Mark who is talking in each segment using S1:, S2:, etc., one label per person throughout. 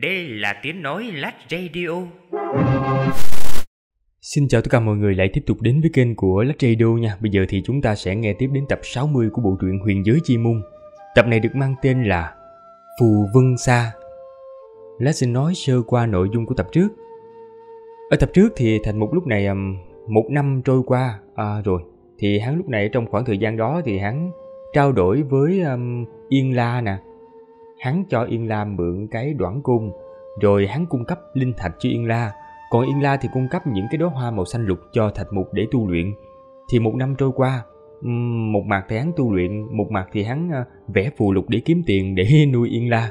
S1: Đây là tiếng nói Lát Radio. Xin chào tất cả mọi người lại tiếp tục đến với kênh của Lách Radio nha. Bây giờ thì chúng ta sẽ nghe tiếp đến tập 60 của bộ truyện Huyền giới chi môn. Tập này được mang tên là Phù Vân Sa. Lát xin nói sơ qua nội dung của tập trước. Ở tập trước thì Thành một lúc này một năm trôi qua à, rồi thì hắn lúc này trong khoảng thời gian đó thì hắn trao đổi với um, Yên La nè hắn cho Yên La mượn cái đoạn cung, rồi hắn cung cấp linh thạch cho Yên La, còn Yên La thì cung cấp những cái đóa hoa màu xanh lục cho Thạch Mục để tu luyện. Thì một năm trôi qua, một mặt thì hắn tu luyện, một mặt thì hắn ờ, vẽ phù lục để kiếm tiền để nuôi Yên La.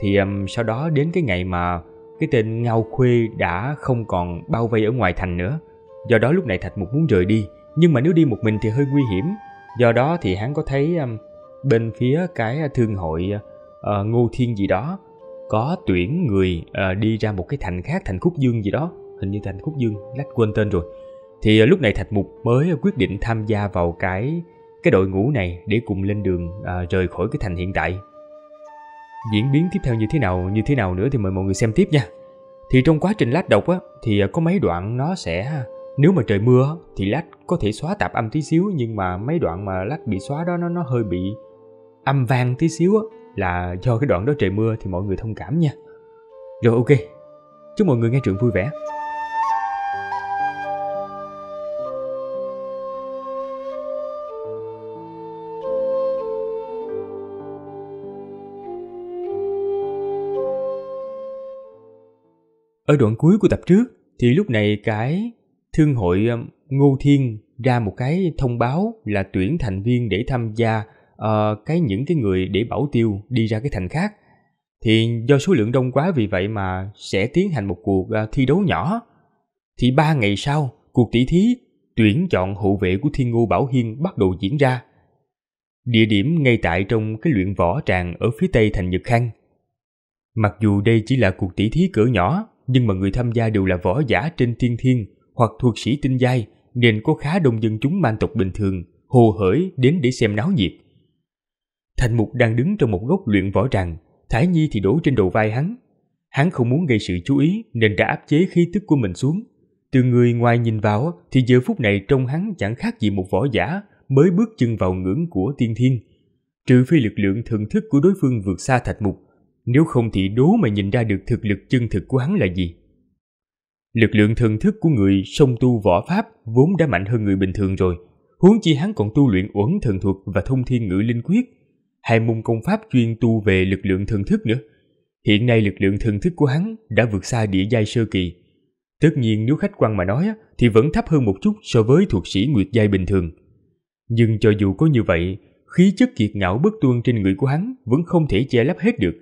S1: Thì sau đó đến cái ngày mà cái tên Ngao Khuê đã không còn bao vây ở ngoài thành nữa. Do đó lúc này Thạch Mục muốn rời đi, nhưng mà nếu đi một mình thì hơi nguy hiểm. Do đó thì hắn có thấy bên phía cái thương hội ờ, uh, ờ, ngô thiên gì đó có tuyển người uh, đi ra một cái thành khác thành khúc dương gì đó hình như thành khúc dương lách quên tên rồi thì uh, lúc này thạch mục mới quyết định tham gia vào cái cái đội ngũ này để cùng lên đường uh, rời khỏi cái thành hiện tại diễn biến tiếp theo như thế nào như thế nào nữa thì mời mọi người xem tiếp nha thì trong quá trình lách đọc á thì có mấy đoạn nó sẽ nếu mà trời mưa thì lách có thể xóa tạp âm tí xíu nhưng mà mấy đoạn mà lách bị xóa đó nó nó hơi bị âm vang tí xíu á là do cái đoạn đó trời mưa thì mọi người thông cảm nha. Rồi ok, chúc mọi người nghe truyện vui vẻ. Ở đoạn cuối của tập trước thì lúc này cái thương hội um, Ngô Thiên ra một cái thông báo là tuyển thành viên để tham gia uh, cái những cái người để bảo tiêu đi ra cái thành khác thì do số lượng đông quá vì vậy mà sẽ tiến hành một cuộc uh, thi đấu nhỏ. Thì ba ngày sau, cuộc tỷ thí tuyển chọn hộ vệ của Thiên Ngô Bảo Hiên bắt đầu diễn ra. Địa điểm ngay tại trong cái luyện võ tràng ở phía tây thành Nhật Khang. Mặc dù đây chỉ là cuộc tỷ thí cỡ nhỏ, nhưng mà người tham gia đều là võ giả trên thiên thiên hoặc thuộc sĩ tinh giai, nên có khá đông dân chúng man tộc bình thường hồ hởi đến để xem náo nhiệt. Thành Mục đang đứng trong một góc luyện võ rằng, Thái Nhi thì đổ trên đầu vai hắn. Hắn không muốn gây sự chú ý nên đã áp chế khí tức của mình xuống. Từ người ngoài nhìn vào thì giờ phút này trông hắn chẳng khác gì một võ giả mới bước chân vào ngưỡng của tiên thiên. Trừ phi lực lượng thưởng thức của đối phương vượt xa Thạch Mục, nếu không thì đố mà nhìn ra được thực lực chân thực của hắn là gì. Lực lượng thần thức của người song tu võ pháp vốn đã mạnh hơn người bình thường rồi, huống chi hắn còn tu luyện uẩn thần thuật và thông thiên ngữ linh quyết, hai môn công pháp chuyên tu về lực lượng thần thức nữa. Hiện nay lực lượng thần thức của hắn đã vượt xa địa giai sơ kỳ. Tất nhiên nếu khách quan mà nói thì vẫn thấp hơn một chút so với thuộc sĩ nguyệt giai bình thường. Nhưng cho dù có như vậy, khí chất kiệt ngạo bất tuân trên người của hắn vẫn không thể che lấp hết được,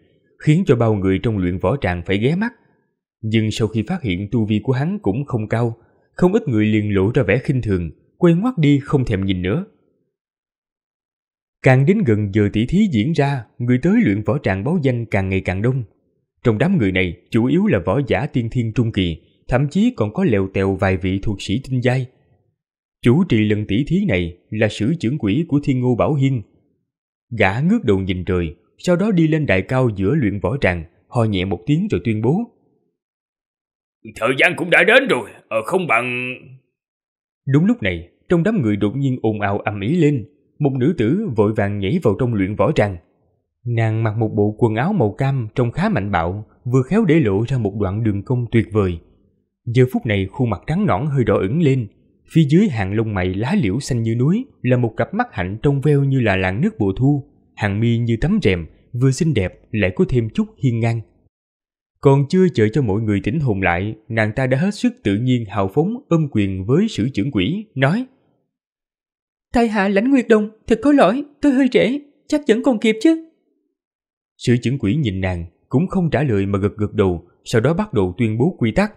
S1: khiến cho bao người trong luyện võ tràng phải ghé mắt. Nhưng sau khi phát hiện tu vi của hắn cũng không cao, không ít người liền lộ ra vẻ khinh thường, quay ngoắt đi không thèm nhìn nữa. Càng đến gần giờ tỷ thí diễn ra, người tới luyện võ tràng báo danh càng ngày càng đông. Trong đám người này, chủ yếu là võ giả tiên thiên trung kỳ, thậm chí còn có lèo tèo vài vị thuộc sĩ tinh giai. Chủ trì lần tỷ thí này là sử trưởng quỷ của Thiên Ngô Bảo Hiên. Gã ngước đầu nhìn trời, sau đó đi lên đại cao giữa luyện võ tràng, ho nhẹ một tiếng rồi tuyên bố.
S2: Thời gian cũng đã đến rồi, ờ, không bằng...
S1: Đúng lúc này, trong đám người đột nhiên ồn ào ầm ĩ lên, một nữ tử vội vàng nhảy vào trong luyện võ trang, Nàng mặc một bộ quần áo màu cam trông khá mạnh bạo, vừa khéo để lộ ra một đoạn đường cong tuyệt vời. Giờ phút này khuôn mặt trắng nõn hơi đỏ ửng lên, phía dưới hàng lông mày lá liễu xanh như núi là một cặp mắt hạnh trong veo như là làn nước mùa thu, hàng mi như tấm rèm, vừa xinh đẹp lại có thêm chút hiên ngang. Còn chưa chờ cho mọi người tỉnh hồn lại, nàng ta đã hết sức tự nhiên hào phóng ôm quyền với sử trưởng quỷ, nói
S3: Tại hạ lãnh nguyệt đồng, thật có lỗi, tôi hơi trễ, chắc vẫn còn kịp chứ.
S1: Sử chứng quỷ nhìn nàng, cũng không trả lời mà gật gật đầu, sau đó bắt đầu tuyên bố quy tắc.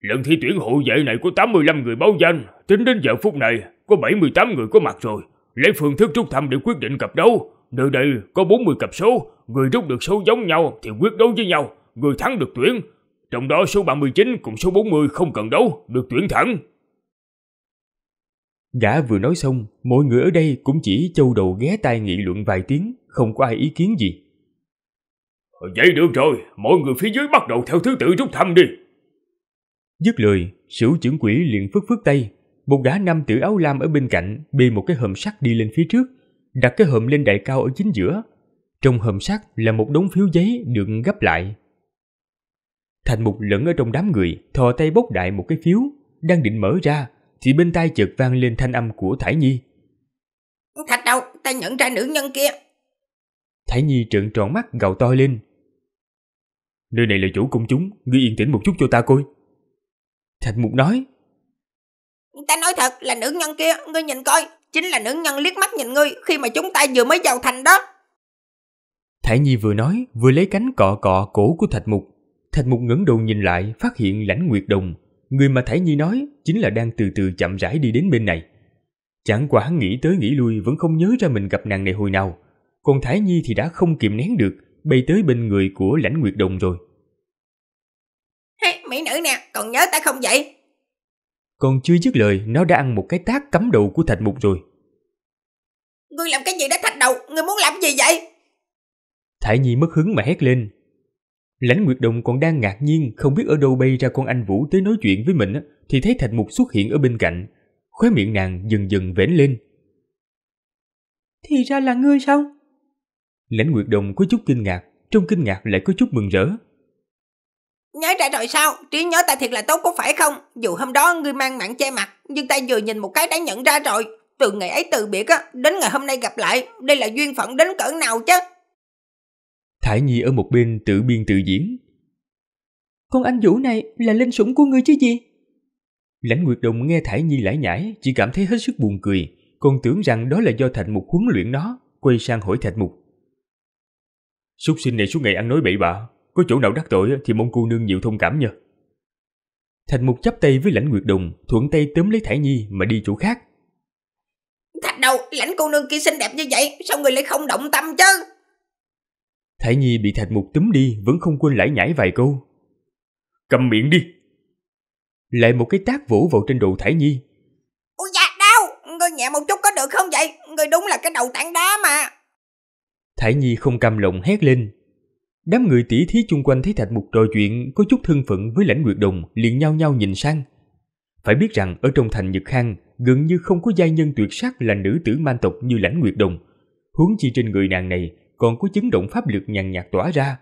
S2: Lần thi tuyển hộ vệ này có 85 người báo danh, tính đến giờ phút này có 78 người có mặt rồi. Lấy phương thức rút thăm để quyết định cặp đấu. Nơi đây có 40 cặp số, người rút được số giống nhau thì quyết đấu với nhau, người thắng được tuyển. Trong đó số 39 cùng số 40 không cần đấu, được tuyển thẳng.
S1: Gã vừa nói xong, mọi người ở đây cũng chỉ châu đầu ghé tai nghị luận vài tiếng, không có ai ý kiến gì.
S2: Vậy được rồi, mọi người phía dưới bắt đầu theo thứ tự rút thăm đi.
S1: Dứt lời, sửu trưởng quỷ liền phức phức tay. Một gã nam tử áo lam ở bên cạnh bê một cái hòm sắt đi lên phía trước, đặt cái hòm lên đại cao ở chính giữa. Trong hòm sắt là một đống phiếu giấy được gấp lại. Thành Mục lẫn ở trong đám người, thò tay bốc đại một cái phiếu, đang định mở ra thì bên tai chợt vang lên thanh âm của Thải Nhi.
S4: Thạch đầu, ta nhận ra nữ nhân kia.
S1: Thải Nhi trợn tròn mắt gào to lên. Nơi này là chủ công chúng, ngươi yên tĩnh một chút cho ta coi. Thạch Mục nói.
S4: Ta nói thật là nữ nhân kia, ngươi nhìn coi, chính là nữ nhân liếc mắt nhìn ngươi khi mà chúng ta vừa mới vào thành đó.
S1: Thải Nhi vừa nói, vừa lấy cánh cọ cọ cổ của Thạch Mục. Thạch Mục ngẩng đầu nhìn lại, phát hiện lãnh nguyệt đồng, người mà Thái Nhi nói chính là đang từ từ chậm rãi đi đến bên này. Chẳng quả nghĩ tới nghĩ lui vẫn không nhớ ra mình gặp nàng này hồi nào, còn Thái Nhi thì đã không kiềm nén được, bay tới bên người của Lãnh Nguyệt Đồng rồi.
S4: Hey, mỹ nữ nè, còn nhớ ta không vậy?
S1: Còn chưa dứt lời, nó đã ăn một cái tác cắm đầu của Thạch Mục rồi.
S4: Ngươi làm cái gì đã thạch đầu, ngươi muốn làm gì vậy?
S1: Thái Nhi mất hứng mà hét lên, Lãnh Nguyệt Đồng còn đang ngạc nhiên không biết ở đâu bay ra con anh Vũ tới nói chuyện với mình thì thấy Thạch Mục xuất hiện ở bên cạnh. Khóe miệng nàng dần dần vểnh lên.
S3: Thì ra là ngươi sao?
S1: Lãnh Nguyệt Đồng có chút kinh ngạc, trong kinh ngạc lại có chút mừng rỡ.
S4: Nhớ ra rồi sao? Trí nhớ ta thiệt là tốt có phải không? Dù hôm đó ngươi mang mạng che mặt, nhưng ta vừa nhìn một cái đã nhận ra rồi. Từ ngày ấy từ biệt á, đến ngày hôm nay gặp lại, đây là duyên phận đến cỡ nào chứ?
S1: Thải Nhi ở một bên tự biên tự diễn.
S3: Con anh Vũ này là linh sủng của ngươi chứ gì?
S1: Lãnh Nguyệt Đồng nghe Thải Nhi lải nhải, chỉ cảm thấy hết sức buồn cười, còn tưởng rằng đó là do Thạch Mục huấn luyện nó, quay sang hỏi Thạch Mục. Súc sinh này suốt ngày ăn nói bậy bạ, có chỗ nào đắc tội thì mong cô nương nhiều thông cảm nha. Thạch Mục chắp tay với Lãnh Nguyệt Đồng, thuận tay tóm lấy Thải Nhi mà đi chỗ khác.
S4: Thạch đầu, lãnh cô nương kia xinh đẹp như vậy, sao người lại không động tâm chứ?
S1: Thái Nhi bị Thạch Mục túm đi vẫn không quên lải nhải vài câu. Cầm miệng đi! Lại một cái tác vũ vào trên đầu Thái Nhi.
S4: Ôi dạ, đau! Người nhẹ một chút có được không vậy? Người đúng là cái đầu tảng đá mà!
S1: Thái Nhi không cầm lòng hét lên. Đám người tỉ thí chung quanh thấy Thạch Mục trò chuyện có chút thân phận với lãnh nguyệt đồng liền nhau nhau nhìn sang. Phải biết rằng ở trong thành Nhật Khang gần như không có giai nhân tuyệt sắc là nữ tử man tộc như lãnh nguyệt đồng. Huống chi trên người nàng này còn có chấn động pháp lực nhàn nhạt tỏa ra.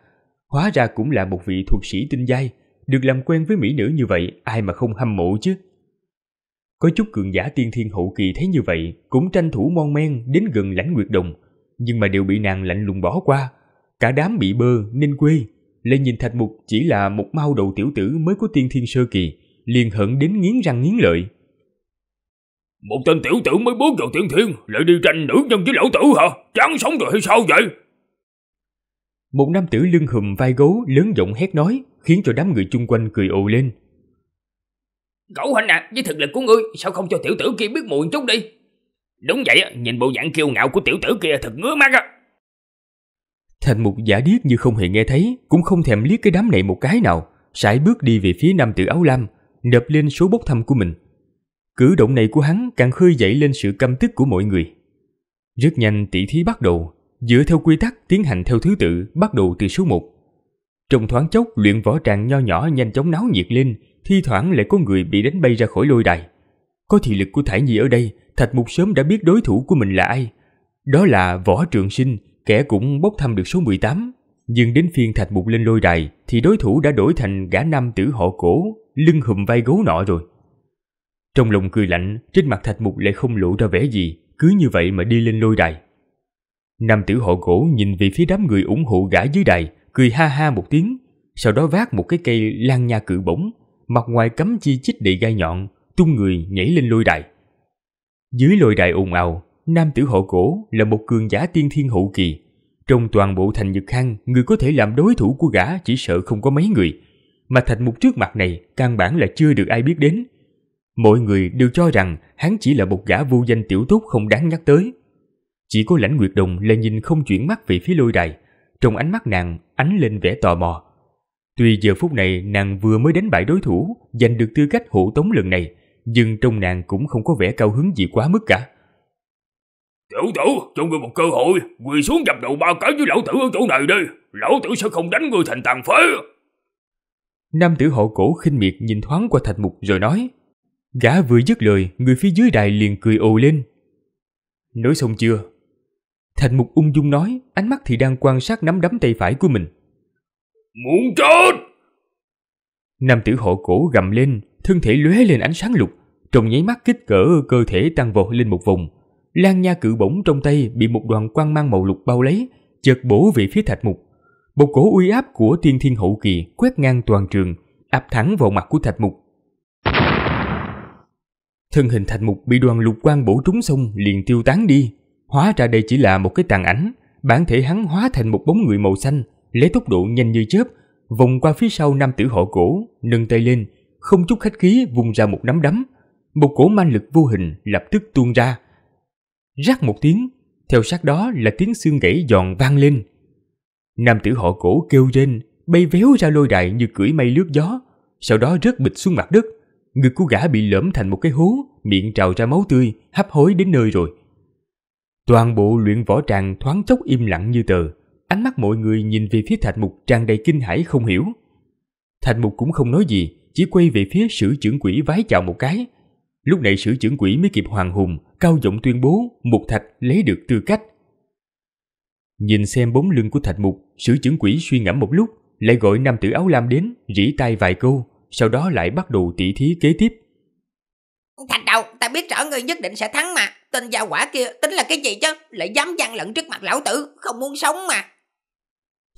S1: Hóa ra cũng là một vị thuộc sĩ tinh giai, được làm quen với mỹ nữ như vậy ai mà không hâm mộ chứ. Có chút cường giả tiên thiên hậu kỳ thấy như vậy cũng tranh thủ mon men đến gần lãnh nguyệt đồng, nhưng mà đều bị nàng lạnh lùng bỏ qua. Cả đám bị bơ nên quê, lại nhìn thạch mục chỉ là một mau đầu tiểu tử mới có tiên thiên sơ kỳ, liền hận đến nghiến răng nghiến lợi.
S2: Một tên tiểu tử mới bước vào tiên thiên lại đi tranh nữ nhân với lão tử hả? Chán sống rồi hay sao vậy?
S1: Một nam tử lưng hùm vai gấu lớn giọng hét nói, khiến cho đám người chung quanh cười ồ lên.
S2: gấu Hanh à, với thực lực của ngươi, sao không cho tiểu tử kia biết mùi chút đi? Đúng vậy, nhìn bộ dạng kiêu ngạo của tiểu tử kia thật ngứa mắt á.
S1: Thành mục giả điếc như không hề nghe thấy, cũng không thèm liếc cái đám này một cái nào, sải bước đi về phía nam tử áo lam, nộp lên số bốc thăm của mình. Cử động này của hắn càng khơi dậy lên sự căm tức của mọi người. Rất nhanh tỷ thí bắt đầu, dựa theo quy tắc tiến hành theo thứ tự bắt đầu từ số 1. Trong thoáng chốc, luyện võ tràng nho nhỏ nhanh chóng náo nhiệt lên, thi thoảng lại có người bị đánh bay ra khỏi lôi đài. Có thị lực của Thải Nhi ở đây, Thạch Mục sớm đã biết đối thủ của mình là ai. Đó là võ trường sinh, kẻ cũng bốc thăm được số 18. Nhưng đến phiên Thạch Mục lên lôi đài thì đối thủ đã đổi thành gã nam tử họ cổ, lưng hùm vai gấu nọ rồi. Trong lòng cười lạnh, trên mặt Thạch Mục lại không lộ ra vẻ gì, cứ như vậy mà đi lên lôi đài. Nam tử hộ gỗ nhìn về phía đám người ủng hộ gã dưới đài, cười ha ha một tiếng, sau đó vác một cái cây lan nha cự bổng, mặt ngoài cắm chi chích đầy gai nhọn, tung người nhảy lên lôi đài. Dưới lôi đài ồn ào, nam tử hộ gỗ là một cường giả tiên thiên hậu kỳ. Trong toàn bộ thành Nhật Khang, người có thể làm đối thủ của gã chỉ sợ không có mấy người. Mà thành mục trước mặt này căn bản là chưa được ai biết đến. Mọi người đều cho rằng hắn chỉ là một gã vô danh tiểu tốt không đáng nhắc tới. Chỉ có lãnh nguyệt đồng là nhìn không chuyển mắt về phía lôi đài, trong ánh mắt nàng ánh lên vẻ tò mò. Tuy giờ phút này nàng vừa mới đánh bại đối thủ, giành được tư cách hộ tống lần này, nhưng trong nàng cũng không có vẻ cao hứng gì quá mức cả.
S2: Tiểu tử, cho ngươi một cơ hội, quỳ xuống dập đầu ba cái với lão tử ở chỗ này đi, lão tử sẽ không đánh ngươi thành tàn phế.
S1: Nam tử hộ cổ khinh miệt nhìn thoáng qua thạch mục rồi nói. Gã vừa dứt lời, người phía dưới đài liền cười ồ lên. Nói xong chưa, Thành mục ung dung nói, ánh mắt thì đang quan sát nắm đấm tay phải của mình.
S2: Muốn chết!
S1: Nam tử hộ cổ gầm lên, thân thể lóe lên ánh sáng lục, trong nháy mắt kích cỡ cơ thể tăng vọt lên một vùng. Lan nha cự bổng trong tay bị một đoàn quang mang màu lục bao lấy, chợt bổ về phía thạch mục. Một cổ uy áp của tiên thiên hậu kỳ quét ngang toàn trường, áp thẳng vào mặt của thạch mục. Thân hình thạch mục bị đoàn lục quang bổ trúng xong liền tiêu tán đi, Hóa ra đây chỉ là một cái tàn ảnh, bản thể hắn hóa thành một bóng người màu xanh, lấy tốc độ nhanh như chớp, vòng qua phía sau nam tử họ cổ, nâng tay lên, không chút khách khí vung ra một nắm đấm. Một cổ man lực vô hình lập tức tuôn ra. Rắc một tiếng, theo sát đó là tiếng xương gãy giòn vang lên. Nam tử họ cổ kêu rên, bay véo ra lôi đại như cưỡi mây lướt gió, sau đó rớt bịch xuống mặt đất. Ngực của gã bị lõm thành một cái hố, miệng trào ra máu tươi, hấp hối đến nơi rồi. Toàn bộ luyện võ tràng thoáng chốc im lặng như tờ, ánh mắt mọi người nhìn về phía Thạch Mục tràn đầy kinh hãi không hiểu. Thạch Mục cũng không nói gì, chỉ quay về phía sử trưởng quỷ vái chào một cái. Lúc này sử trưởng quỷ mới kịp hoàng hùng, cao giọng tuyên bố Mục Thạch lấy được tư cách. Nhìn xem bóng lưng của Thạch Mục, sử trưởng quỷ suy ngẫm một lúc, lại gọi nam tử áo lam đến, rỉ tay vài câu, sau đó lại bắt đầu tỉ thí kế tiếp.
S4: Thạch đầu, ta biết rõ ngươi nhất định sẽ thắng mà. Tên gia quả kia tính là cái gì chứ? Lại dám gian lận trước mặt lão tử, không muốn sống mà.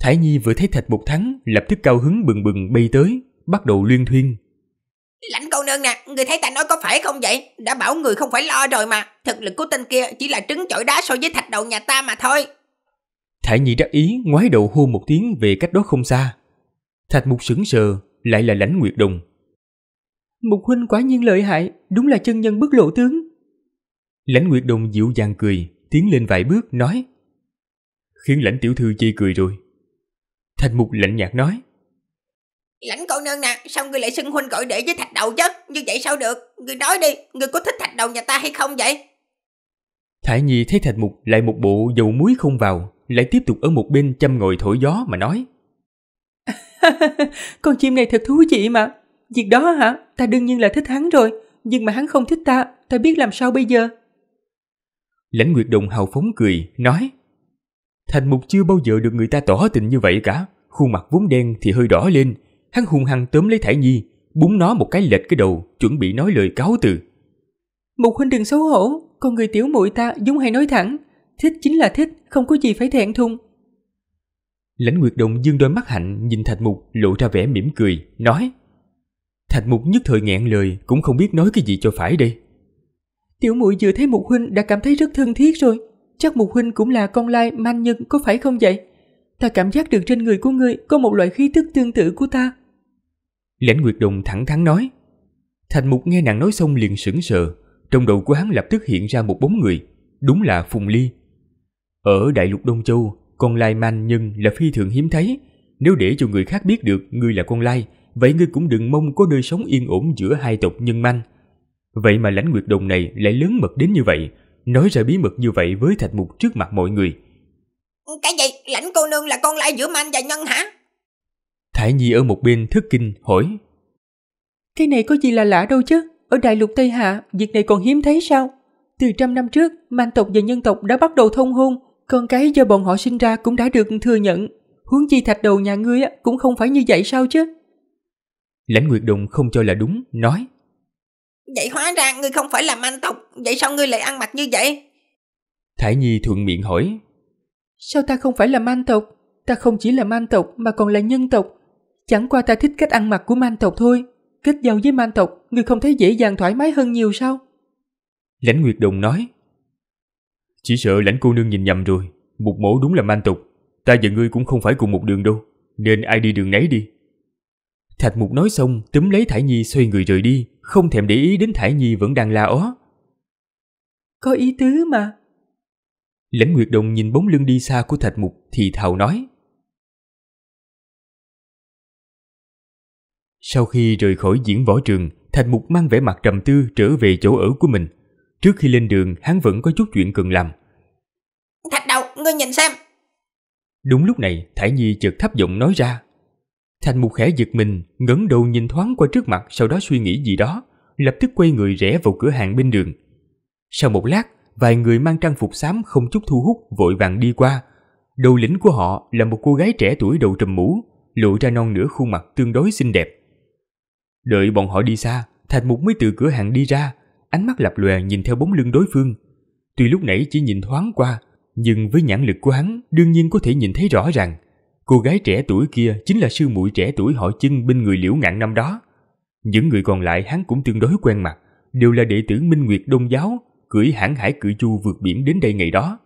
S1: Thái Nhi vừa thấy Thạch Mục thắng, lập tức cao hứng bừng bừng bay tới, bắt đầu luyên thuyên.
S4: Lãnh cô nương nè, người thấy ta nói có phải không vậy? Đã bảo người không phải lo rồi mà. Thực lực của tên kia chỉ là trứng chọi đá so với thạch đầu nhà ta mà thôi.
S1: Thái Nhi đắc ý ngoái đầu hô một tiếng về cách đó không xa. Thạch Mục sững sờ, lại là lãnh nguyệt đồng,
S3: Mục huynh quả nhiên lợi hại, đúng là chân nhân bất lộ tướng.
S1: Lãnh Nguyệt Đồng dịu dàng cười, tiến lên vài bước nói. Khiến lãnh tiểu thư chê cười rồi. Thạch mục lạnh nhạt nói.
S4: Lãnh cậu nương nè, sao ngươi lại xưng huynh gọi để với thạch đầu chứ? Như vậy sao được? Ngươi nói đi, ngươi có thích thạch đầu nhà ta hay không vậy?
S1: Thải Nhi thấy thạch mục lại một bộ dầu muối không vào, lại tiếp tục ở một bên chăm ngồi thổi gió mà nói.
S3: Con chim này thật thú vị mà, việc đó hả? ta đương nhiên là thích hắn rồi, nhưng mà hắn không thích ta, ta biết làm sao bây giờ.
S1: Lãnh Nguyệt Đồng hào phóng cười, nói Thành Mục chưa bao giờ được người ta tỏ tình như vậy cả, khuôn mặt vốn đen thì hơi đỏ lên, hắn hung hăng tóm lấy Thải Nhi, búng nó một cái lệch cái đầu, chuẩn bị nói lời cáo từ.
S3: Mục huynh đừng xấu hổ, con người tiểu muội ta dũng hay nói thẳng, thích chính là thích, không có gì phải thẹn thùng.
S1: Lãnh Nguyệt Đồng dương đôi mắt hạnh nhìn Thạch Mục lộ ra vẻ mỉm cười, nói Thạch mục nhất thời nghẹn lời cũng không biết nói cái gì cho phải đây.
S3: Tiểu muội vừa thấy mục huynh đã cảm thấy rất thân thiết rồi. Chắc mục huynh cũng là con lai man nhân có phải không vậy? Ta cảm giác được trên người của ngươi có một loại khí tức tương tự của ta.
S1: Lãnh Nguyệt Đồng thẳng thắn nói. Thạch mục nghe nàng nói xong liền sững sờ. Trong đầu của hắn lập tức hiện ra một bóng người. Đúng là Phùng Ly. Ở đại lục Đông Châu, con lai man nhân là phi thường hiếm thấy. Nếu để cho người khác biết được ngươi là con lai, vậy ngươi cũng đừng mong có nơi sống yên ổn giữa hai tộc nhân manh. Vậy mà lãnh nguyệt đồng này lại lớn mật đến như vậy, nói ra bí mật như vậy với thạch mục trước mặt mọi người.
S4: Cái gì? Lãnh cô nương là con lai giữa manh và nhân hả?
S1: Thải Nhi ở một bên thức kinh hỏi.
S3: Cái này có gì là lạ đâu chứ? Ở đại lục Tây Hạ, việc này còn hiếm thấy sao? Từ trăm năm trước, man tộc và nhân tộc đã bắt đầu thông hôn, con cái do bọn họ sinh ra cũng đã được thừa nhận. Huống chi thạch đầu nhà ngươi cũng không phải như vậy sao chứ?
S1: Lãnh Nguyệt Đùng không cho là đúng, nói Vậy hóa
S4: ra ngươi không phải là man tộc, vậy sao ngươi lại ăn mặc như vậy?
S1: Thải Nhi thuận miệng hỏi
S4: Sao ta không
S3: phải là man tộc? Ta không chỉ là man tộc mà còn là nhân tộc. Chẳng qua ta thích cách ăn mặc của man tộc thôi. Kết giao với man tộc, ngươi không thấy dễ dàng thoải mái hơn nhiều sao?
S1: Lãnh Nguyệt Đồng nói Chỉ sợ lãnh cô nương nhìn nhầm rồi. Một mẫu đúng là man tộc. Ta và ngươi cũng không phải cùng một đường đâu. Nên ai đi đường nấy đi. Thạch Mục nói xong, túm lấy Thải Nhi xoay người rời đi, không thèm để ý đến Thải Nhi vẫn đang la ó.
S3: Có ý tứ mà.
S1: Lãnh Nguyệt Đồng nhìn bóng lưng đi xa của Thạch Mục thì thào nói. Sau khi rời khỏi diễn võ trường, Thạch Mục mang vẻ mặt trầm tư trở về chỗ ở của mình. Trước khi lên đường, hắn vẫn có chút chuyện cần làm.
S4: Thạch đầu, ngươi nhìn xem.
S1: Đúng lúc này, Thải Nhi chợt thấp giọng nói ra. Thành mục khẽ giật mình, ngẩng đầu nhìn thoáng qua trước mặt sau đó suy nghĩ gì đó, lập tức quay người rẽ vào cửa hàng bên đường. Sau một lát, vài người mang trang phục xám không chút thu hút vội vàng đi qua. Đầu lĩnh của họ là một cô gái trẻ tuổi đầu trùm mũ, lộ ra non nửa khuôn mặt tương đối xinh đẹp. Đợi bọn họ đi xa, Thạch Mục mới từ cửa hàng đi ra, ánh mắt lập lòe nhìn theo bóng lưng đối phương. Tuy lúc nãy chỉ nhìn thoáng qua, nhưng với nhãn lực của hắn đương nhiên có thể nhìn thấy rõ ràng. Cô gái trẻ tuổi kia chính là sư muội trẻ tuổi họ chân bên người liễu ngạn năm đó. Những người còn lại hắn cũng tương đối quen mặt, đều là đệ tử Minh Nguyệt Đông Giáo, cưỡi hãng hải cự chu vượt biển đến đây ngày đó.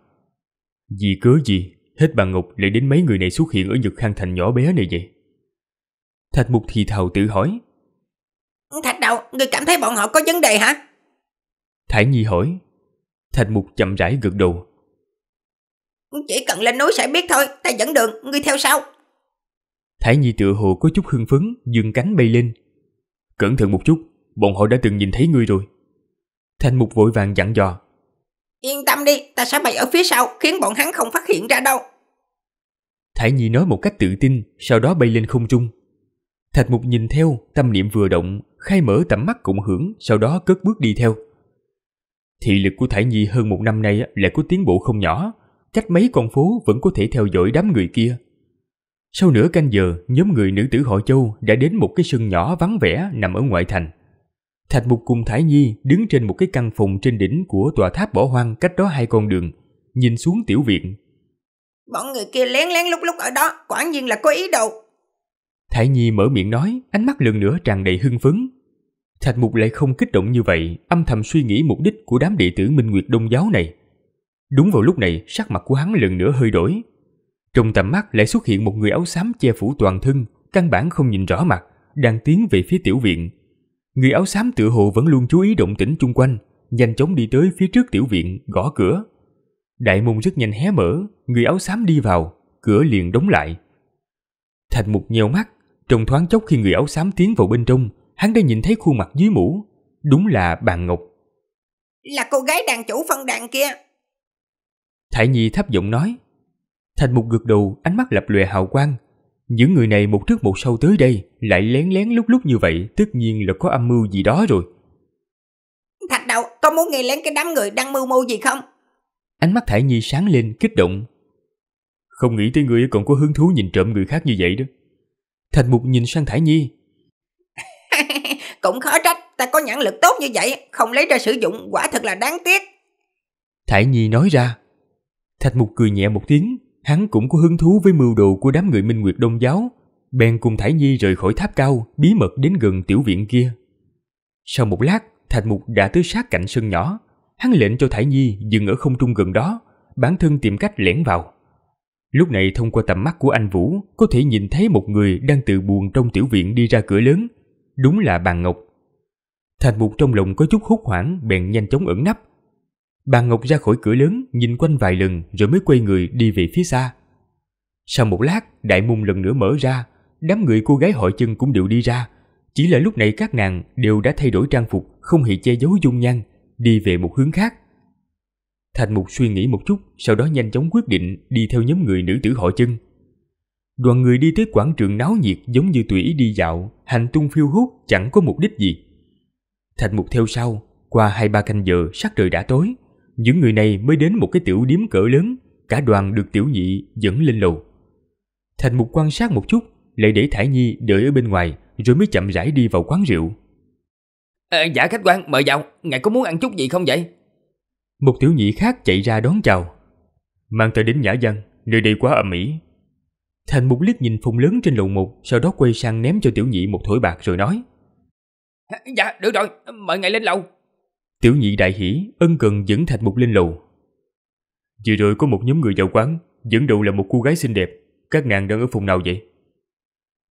S1: Vì cớ gì, hết bà ngục lại đến mấy người này xuất hiện ở Nhật Khang Thành nhỏ bé này vậy? Thạch Mục thì thào tự hỏi.
S4: Thạch đầu người cảm thấy bọn họ có vấn đề hả?
S1: Thải Nhi hỏi. Thạch Mục chậm rãi gật đầu,
S4: chỉ cần lên núi sẽ biết thôi, ta dẫn đường, ngươi theo sau.
S1: Thái Nhi tựa hồ có chút hưng phấn, dừng cánh bay lên. Cẩn thận một chút, bọn họ đã từng nhìn thấy ngươi rồi. Thanh Mục vội vàng dặn dò.
S4: Yên tâm đi, ta sẽ bay ở phía sau, khiến bọn hắn không phát hiện ra đâu.
S1: Thái Nhi nói một cách tự tin, sau đó bay lên không trung. Thạch Mục nhìn theo, tâm niệm vừa động, khai mở tầm mắt cũng hưởng, sau đó cất bước đi theo. Thị lực của Thải Nhi hơn một năm nay lại có tiến bộ không nhỏ, cách mấy con phố vẫn có thể theo dõi đám người kia. Sau nửa canh giờ, nhóm người nữ tử họ Châu đã đến một cái sân nhỏ vắng vẻ nằm ở ngoại thành. Thạch Mục cùng Thái Nhi đứng trên một cái căn phòng trên đỉnh của tòa tháp bỏ hoang cách đó hai con đường, nhìn xuống tiểu viện.
S4: Bọn người kia lén lén lúc lúc ở đó, quả nhiên là có ý đồ.
S1: Thái Nhi mở miệng nói, ánh mắt lần nữa tràn đầy hưng phấn. Thạch Mục lại không kích động như vậy, âm thầm suy nghĩ mục đích của đám đệ tử Minh Nguyệt Đông giáo này. Đúng vào lúc này, sắc mặt của hắn lần nữa hơi đổi. Trong tầm mắt lại xuất hiện một người áo xám che phủ toàn thân, căn bản không nhìn rõ mặt, đang tiến về phía tiểu viện. Người áo xám tự hồ vẫn luôn chú ý động tĩnh chung quanh, nhanh chóng đi tới phía trước tiểu viện, gõ cửa. Đại môn rất nhanh hé mở, người áo xám đi vào, cửa liền đóng lại. thạch mục nheo mắt, trông thoáng chốc khi người áo xám tiến vào bên trong, hắn đã nhìn thấy khuôn mặt dưới mũ, đúng là bàn Ngọc.
S4: Là cô gái đàn chủ phân đàn kia.
S1: Thải Nhi thấp giọng nói. Thành một gật đầu, ánh mắt lập lòe hào quang. Những người này một trước một sau tới đây, lại lén lén lúc lúc như vậy, tất nhiên là có âm mưu gì đó rồi.
S4: Thạch đầu, có muốn nghe lén cái đám người đang mưu mô gì không?
S1: Ánh mắt Thải Nhi sáng lên, kích động. Không nghĩ tới người còn có hứng thú nhìn trộm người khác như vậy đó. Thành Mục nhìn sang Thải Nhi.
S4: Cũng khó trách, ta có nhãn lực tốt như vậy, không lấy ra sử dụng quả thật là đáng tiếc.
S1: Thải Nhi nói ra, Thạch Mục cười nhẹ một tiếng, hắn cũng có hứng thú với mưu đồ của đám người Minh Nguyệt Đông giáo, bèn cùng Thải Nhi rời khỏi tháp cao, bí mật đến gần tiểu viện kia. Sau một lát, Thạch Mục đã tới sát cạnh sân nhỏ, hắn lệnh cho Thải Nhi dừng ở không trung gần đó, bản thân tìm cách lẻn vào. Lúc này thông qua tầm mắt của anh Vũ, có thể nhìn thấy một người đang từ buồn trong tiểu viện đi ra cửa lớn, đúng là Bàn Ngọc. Thạch Mục trong lòng có chút hốt hoảng, bèn nhanh chóng ẩn nấp, Bà Ngọc ra khỏi cửa lớn, nhìn quanh vài lần rồi mới quay người đi về phía xa. Sau một lát, đại môn lần nữa mở ra, đám người cô gái hội chân cũng đều đi ra. Chỉ là lúc này các nàng đều đã thay đổi trang phục, không hề che giấu dung nhan, đi về một hướng khác. Thành Mục suy nghĩ một chút, sau đó nhanh chóng quyết định đi theo nhóm người nữ tử hội chân. Đoàn người đi tới quảng trường náo nhiệt giống như tùy ý đi dạo, hành tung phiêu hút chẳng có mục đích gì. Thành Mục theo sau, qua hai ba canh giờ sắc trời đã tối, những người này mới đến một cái tiểu điếm cỡ lớn, cả đoàn được tiểu nhị dẫn lên lầu. Thành mục quan sát một chút, lại để Thải Nhi đợi ở bên ngoài, rồi mới chậm rãi đi vào quán rượu.
S2: À, dạ khách quan, mời vào, ngài có muốn ăn chút gì không vậy?
S1: Một tiểu nhị khác chạy ra đón chào. Mang tới đến Nhã dân nơi đây quá ẩm ĩ. Thành mục liếc nhìn phòng lớn trên lầu một, sau đó quay sang ném cho tiểu nhị một thổi bạc rồi nói.
S2: Dạ, được rồi, mời ngài lên lầu.
S1: Tiểu nhị đại hỉ, ân cần dẫn Thạch Mục lên lầu. Vừa rồi có một nhóm người vào quán, dẫn đầu là một cô gái xinh đẹp. Các nàng đang ở phòng nào vậy?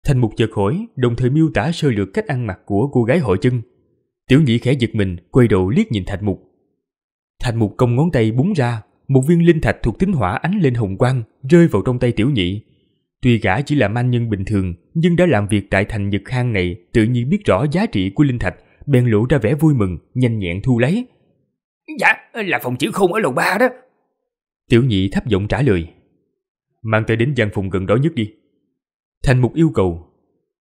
S1: Thành Mục chợt hỏi, đồng thời miêu tả sơ lược cách ăn mặc của cô gái hội chân. Tiểu nhị khẽ giật mình, quay đầu liếc nhìn Thạch Mục. Thạch Mục cong ngón tay búng ra, một viên linh thạch thuộc tính hỏa ánh lên hồng quang, rơi vào trong tay tiểu nhị. Tuy gã chỉ là man nhân bình thường, nhưng đã làm việc tại thành Nhật Khang này, tự nhiên biết rõ giá trị của linh thạch, bèn lộ ra vẻ vui mừng, nhanh nhẹn thu lấy.
S2: Dạ, là phòng chữ khôn ở lầu ba đó.
S1: Tiểu nhị thấp giọng trả lời. Mang tới đến gian phòng gần đó nhất đi. Thành mục yêu cầu.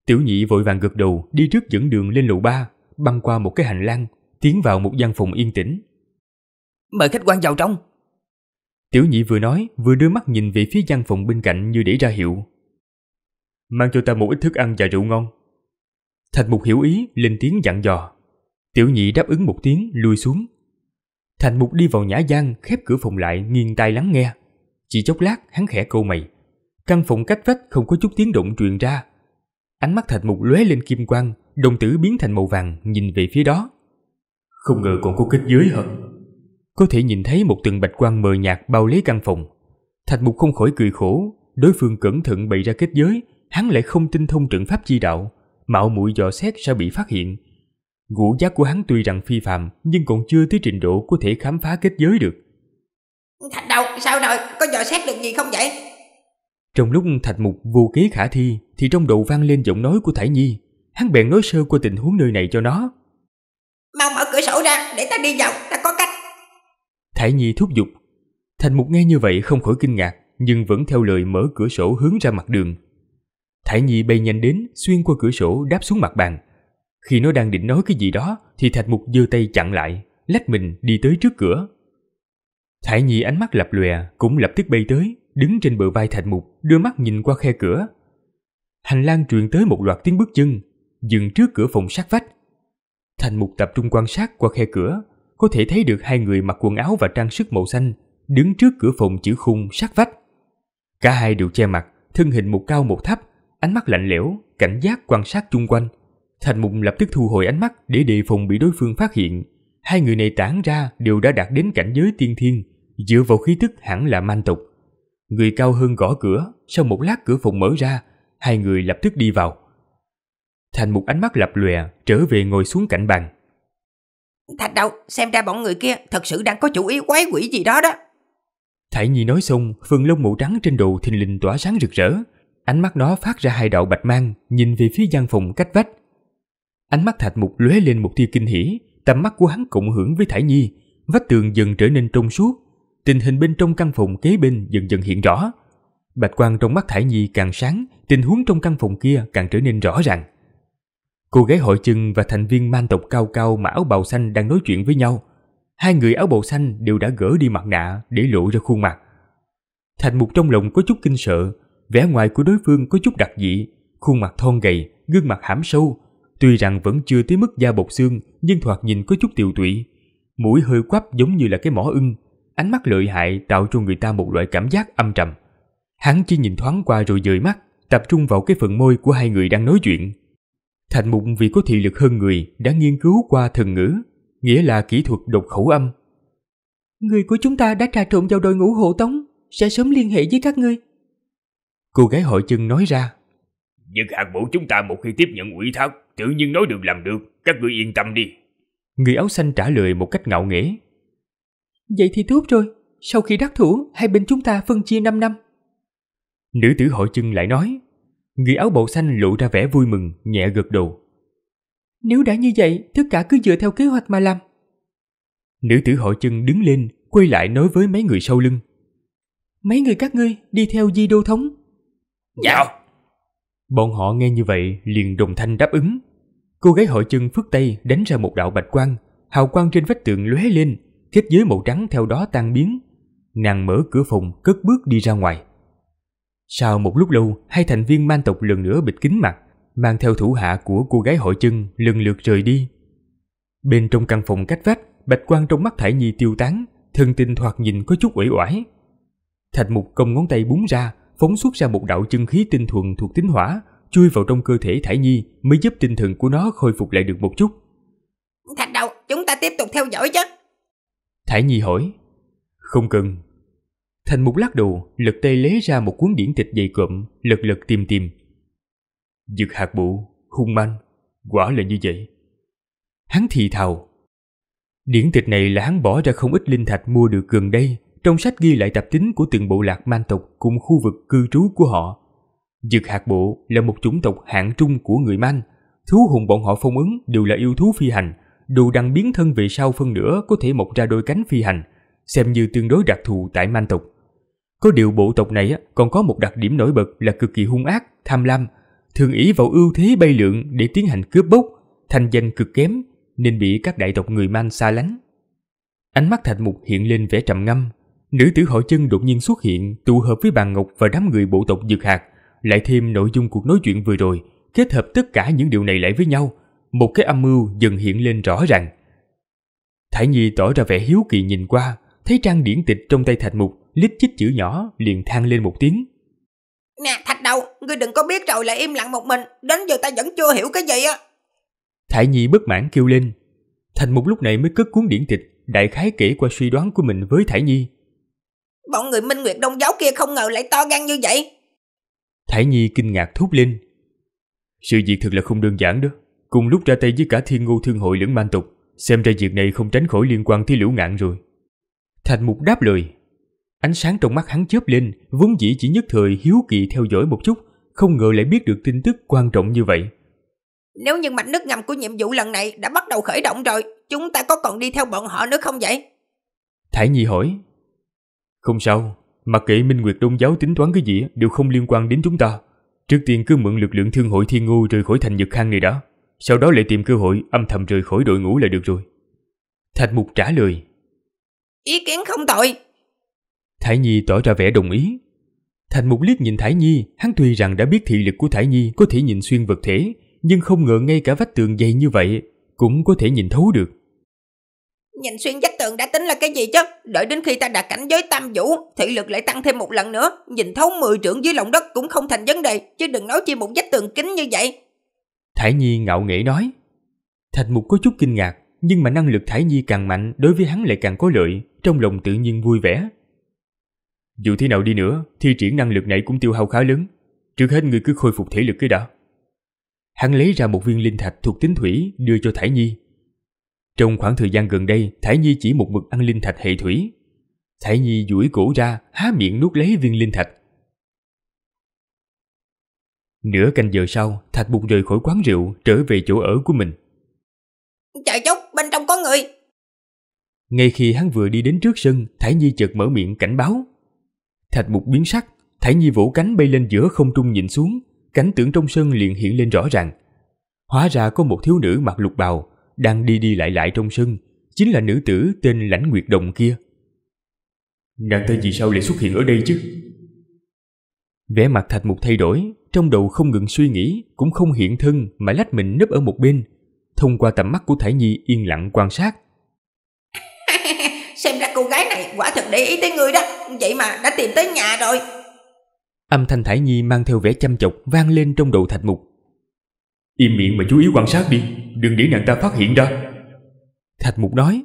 S1: Tiểu nhị vội vàng gật đầu đi trước dẫn đường lên lầu ba băng qua một cái hành lang, tiến vào một gian phòng yên tĩnh.
S4: Mời khách quan vào trong.
S1: Tiểu nhị vừa nói vừa đưa mắt nhìn về phía gian phòng bên cạnh như để ra hiệu. Mang cho ta một ít thức ăn và rượu ngon. Thành mục hiểu ý, lên tiếng dặn dò. Tiểu nhị đáp ứng một tiếng, lui xuống. Thành mục đi vào nhã gian, khép cửa phòng lại, nghiêng tai lắng nghe. Chỉ chốc lát, hắn khẽ câu mày. Căn phòng cách vách không có chút tiếng động truyền ra. Ánh mắt thạch mục lóe lên kim quang, đồng tử biến thành màu vàng, nhìn về phía đó. Không ngờ còn có kết giới hả? Có thể nhìn thấy một tầng bạch quang mờ nhạt bao lấy căn phòng. Thạch mục không khỏi cười khổ, đối phương cẩn thận bày ra kết giới, hắn lại không tinh thông trận pháp chi đạo, mạo muội dò xét sẽ bị phát hiện. Ngũ giác của hắn tuy rằng phi phạm nhưng còn chưa tới trình độ có thể khám phá kết giới được.
S4: Thạch đầu, sao rồi? Có dò xét được gì không vậy?
S1: Trong lúc thạch mục vô kế khả thi thì trong đầu vang lên giọng nói của Thải Nhi. Hắn bèn nói sơ qua tình huống nơi này cho nó.
S4: Mau mở cửa sổ ra để ta đi vào, ta có cách.
S1: Thải Nhi thúc giục. Thạch mục nghe như vậy không khỏi kinh ngạc nhưng vẫn theo lời mở cửa sổ hướng ra mặt đường. Thải Nhi bay nhanh đến, xuyên qua cửa sổ đáp xuống mặt bàn. Khi nó đang định nói cái gì đó thì Thạch Mục giơ tay chặn lại, lách mình đi tới trước cửa. Thải Nhi ánh mắt lập lòe, cũng lập tức bay tới, đứng trên bờ vai Thạch Mục, đưa mắt nhìn qua khe cửa. Hành lang truyền tới một loạt tiếng bước chân, dừng trước cửa phòng sát vách. Thạch Mục tập trung quan sát qua khe cửa, có thể thấy được hai người mặc quần áo và trang sức màu xanh, đứng trước cửa phòng chữ khung sát vách. Cả hai đều che mặt, thân hình một cao một thấp, ánh mắt lạnh lẽo, cảnh giác quan sát chung quanh. Thành Mục lập tức thu hồi ánh mắt để đề phòng bị đối phương phát hiện. Hai người này tản ra đều đã đạt đến cảnh giới tiên thiên, dựa vào khí tức hẳn là man tộc. Người cao hơn gõ cửa, sau một lát cửa phòng mở ra, hai người lập tức đi vào. Thành Mục ánh mắt lập lòe, trở về ngồi xuống cạnh bàn.
S4: Thạch đầu, xem ra bọn người kia thật sự đang có chủ ý quái quỷ gì đó đó.
S1: Thải Nhi nói xong, phần lông màu trắng trên đầu thình lình tỏa sáng rực rỡ, Ánh mắt nó phát ra hai đạo bạch mang, nhìn về phía gian phòng cách vách. Ánh mắt Thạch Mục lóe lên một tia kinh hỉ, tầm mắt của hắn cộng hưởng với Thải Nhi, vách tường dần trở nên trong suốt, tình hình bên trong căn phòng kế bên dần dần hiện rõ. Bạch quang trong mắt Thải Nhi càng sáng, tình huống trong căn phòng kia càng trở nên rõ ràng. Cô gái hội chừng và thành viên man tộc cao cao mà áo bào xanh đang nói chuyện với nhau. Hai người áo bào xanh đều đã gỡ đi mặt nạ để lộ ra khuôn mặt. Thành mục trong lòng có chút kinh sợ, vẻ ngoài của đối phương có chút đặc dị, khuôn mặt thon gầy, gương mặt hãm sâu, tuy rằng vẫn chưa tới mức da bột xương nhưng thoạt nhìn có chút tiều tụy. Mũi hơi quắp giống như là cái mỏ ưng, ánh mắt lợi hại tạo cho người ta một loại cảm giác âm trầm. Hắn chỉ nhìn thoáng qua rồi dời mắt, tập trung vào cái phần môi của hai người đang nói chuyện. Thành Mục vì có thị lực hơn người đã nghiên cứu qua thần ngữ, nghĩa là kỹ thuật đột khẩu âm.
S3: Người của chúng ta đã trà trộn vào đội ngũ hộ tống, sẽ sớm liên hệ với các ngươi.
S2: Cô gái hội chân nói ra. Nhưng hạt bộ chúng ta một khi tiếp nhận ủy thác, tự nhiên nói được làm được, các người yên tâm đi.
S1: Người áo xanh trả lời một cách ngạo nghễ.
S3: Vậy thì tốt rồi, sau khi đắc thủ, hai bên chúng ta phân chia 5 năm.
S1: Nữ tử hội chân lại nói. Người áo bộ xanh lộ ra vẻ vui mừng, nhẹ gật đầu.
S3: Nếu đã như vậy, tất cả cứ dựa theo kế hoạch mà làm.
S1: Nữ tử hội chân đứng lên, quay lại nói với mấy người sau lưng.
S3: Mấy người các ngươi đi theo di đô thống,
S2: vào
S1: Bọn họ nghe như vậy liền đồng thanh đáp ứng Cô gái hội chân phước tay đánh ra một đạo bạch quang Hào quang trên vách tượng lóe lên Kết giới màu trắng theo đó tan biến Nàng mở cửa phòng cất bước đi ra ngoài Sau một lúc lâu Hai thành viên man tộc lần nữa bịt kín mặt Mang theo thủ hạ của cô gái hội chân Lần lượt rời đi Bên trong căn phòng cách vách Bạch quang trong mắt Thải Nhi tiêu tán Thân tình thoạt nhìn có chút uể oải Thạch mục công ngón tay búng ra phóng xuất ra một đạo chân khí tinh thuần thuộc tính hỏa, chui vào trong cơ thể Thải Nhi mới giúp tinh thần của nó khôi phục lại được một chút.
S4: Thạch đầu, chúng ta tiếp tục theo dõi chứ?
S1: Thải Nhi hỏi. Không cần. Thành một lát đồ lật tay lấy ra một cuốn điển tịch dày cộm, lật lật tìm tìm. Dực hạt bụ, hung manh, quả là như vậy. Hắn thì thào. Điển tịch này là hắn bỏ ra không ít linh thạch mua được gần đây trong sách ghi lại tập tính của từng bộ lạc man tộc cùng khu vực cư trú của họ. Dực hạt bộ là một chủng tộc hạng trung của người man. Thú hùng bọn họ phong ứng đều là yêu thú phi hành, đồ đăng biến thân về sau phân nửa có thể mọc ra đôi cánh phi hành, xem như tương đối đặc thù tại man tộc. Có điều bộ tộc này còn có một đặc điểm nổi bật là cực kỳ hung ác, tham lam, thường ý vào ưu thế bay lượn để tiến hành cướp bóc, thành danh cực kém nên bị các đại tộc người man xa lánh. Ánh mắt Thạch Mục hiện lên vẻ trầm ngâm, Nữ tử họ chân đột nhiên xuất hiện, tụ hợp với bàn ngọc và đám người bộ tộc dược hạt, lại thêm nội dung cuộc nói chuyện vừa rồi, kết hợp tất cả những điều này lại với nhau, một cái âm mưu dần hiện lên rõ ràng. Thải Nhi tỏ ra vẻ hiếu kỳ nhìn qua, thấy trang điển tịch trong tay Thạch Mục lít chích chữ nhỏ, liền than lên một tiếng.
S4: Nè Thạch Đầu, ngươi đừng có biết rồi lại im lặng một mình, đến giờ ta vẫn chưa hiểu cái gì á.
S1: Thải Nhi bất mãn kêu lên. Thành Mục lúc này mới cất cuốn điển tịch, đại khái kể qua suy đoán của mình với Thải Nhi.
S4: Bọn người Minh Nguyệt Đông Giáo kia không ngờ lại to gan như vậy.
S1: Thái Nhi kinh ngạc thốt lên. Sự việc thật là không đơn giản đó. Cùng lúc ra tay với cả thiên ngô thương hội lẫn man tục, xem ra việc này không tránh khỏi liên quan tới liễu ngạn rồi. Thành Mục đáp lời. Ánh sáng trong mắt hắn chớp lên, vốn dĩ chỉ nhất thời hiếu kỳ theo dõi một chút, không ngờ lại biết được tin tức quan trọng như vậy.
S4: Nếu như mạch nước ngầm của nhiệm vụ lần này đã bắt đầu khởi động rồi, chúng ta có còn đi theo bọn họ nữa không vậy?
S1: Thải Nhi hỏi. Không sao, mặc kệ Minh Nguyệt Đông giáo tính toán cái gì đều không liên quan đến chúng ta. Trước tiên cứ mượn lực lượng thương hội Thiên ngu rời khỏi thành Nhật Khang này đã, sau đó lại tìm cơ hội âm thầm rời khỏi đội ngũ là được rồi. Thạch Mục trả lời.
S4: Ý kiến không tội.
S1: Thái Nhi tỏ ra vẻ đồng ý. Thạch Mục liếc nhìn Thái Nhi, hắn tuy rằng đã biết thị lực của Thái Nhi có thể nhìn xuyên vật thể, nhưng không ngờ ngay cả vách tường dày như vậy cũng có thể nhìn thấu được.
S4: Nhìn xuyên vách tường đã tính là cái gì chứ? Đợi đến khi ta đạt cảnh giới tam vũ, thị lực lại tăng thêm một lần nữa. Nhìn thấu mười trưởng dưới lòng đất cũng không thành vấn đề, chứ đừng nói chi một vách tường kính như vậy.
S1: Thải Nhi ngạo nghễ nói. Thạch Mục có chút kinh ngạc, nhưng mà năng lực Thải Nhi càng mạnh đối với hắn lại càng có lợi, trong lòng tự nhiên vui vẻ. Dù thế nào đi nữa, thi triển năng lực này cũng tiêu hao khá lớn. Trước hết người cứ khôi phục thể lực cái đã. Hắn lấy ra một viên linh thạch thuộc tính thủy đưa cho Thải Nhi trong khoảng thời gian gần đây, Thái Nhi chỉ một mực ăn linh thạch hệ thủy. Thái Nhi duỗi cổ ra, há miệng nuốt lấy viên linh thạch. Nửa canh giờ sau, Thạch Bụt rời khỏi quán rượu, trở về chỗ ở của mình.
S4: Trời chốc, bên trong có người.
S1: Ngay khi hắn vừa đi đến trước sân, Thái Nhi chợt mở miệng cảnh báo. Thạch Bụt biến sắc, Thái Nhi vỗ cánh bay lên giữa không trung nhìn xuống, cảnh tượng trong sân liền hiện lên rõ ràng. Hóa ra có một thiếu nữ mặc lục bào, đang đi đi lại lại trong sân chính là nữ tử tên Lãnh Nguyệt Đồng kia. Nàng ta vì sao lại xuất hiện ở đây chứ? Vẻ mặt Thạch Mục thay đổi, trong đầu không ngừng suy nghĩ, cũng không hiện thân mà lách mình nấp ở một bên, thông qua tầm mắt của Thải Nhi yên lặng quan sát.
S4: Xem ra cô gái này quả thật để ý tới người đó, vậy mà đã tìm tới nhà rồi.
S1: Âm thanh Thải Nhi mang theo vẻ chăm chọc vang lên trong đầu Thạch Mục. Im miệng mà chú ý quan sát đi Đừng để nàng ta phát hiện ra Thạch Mục nói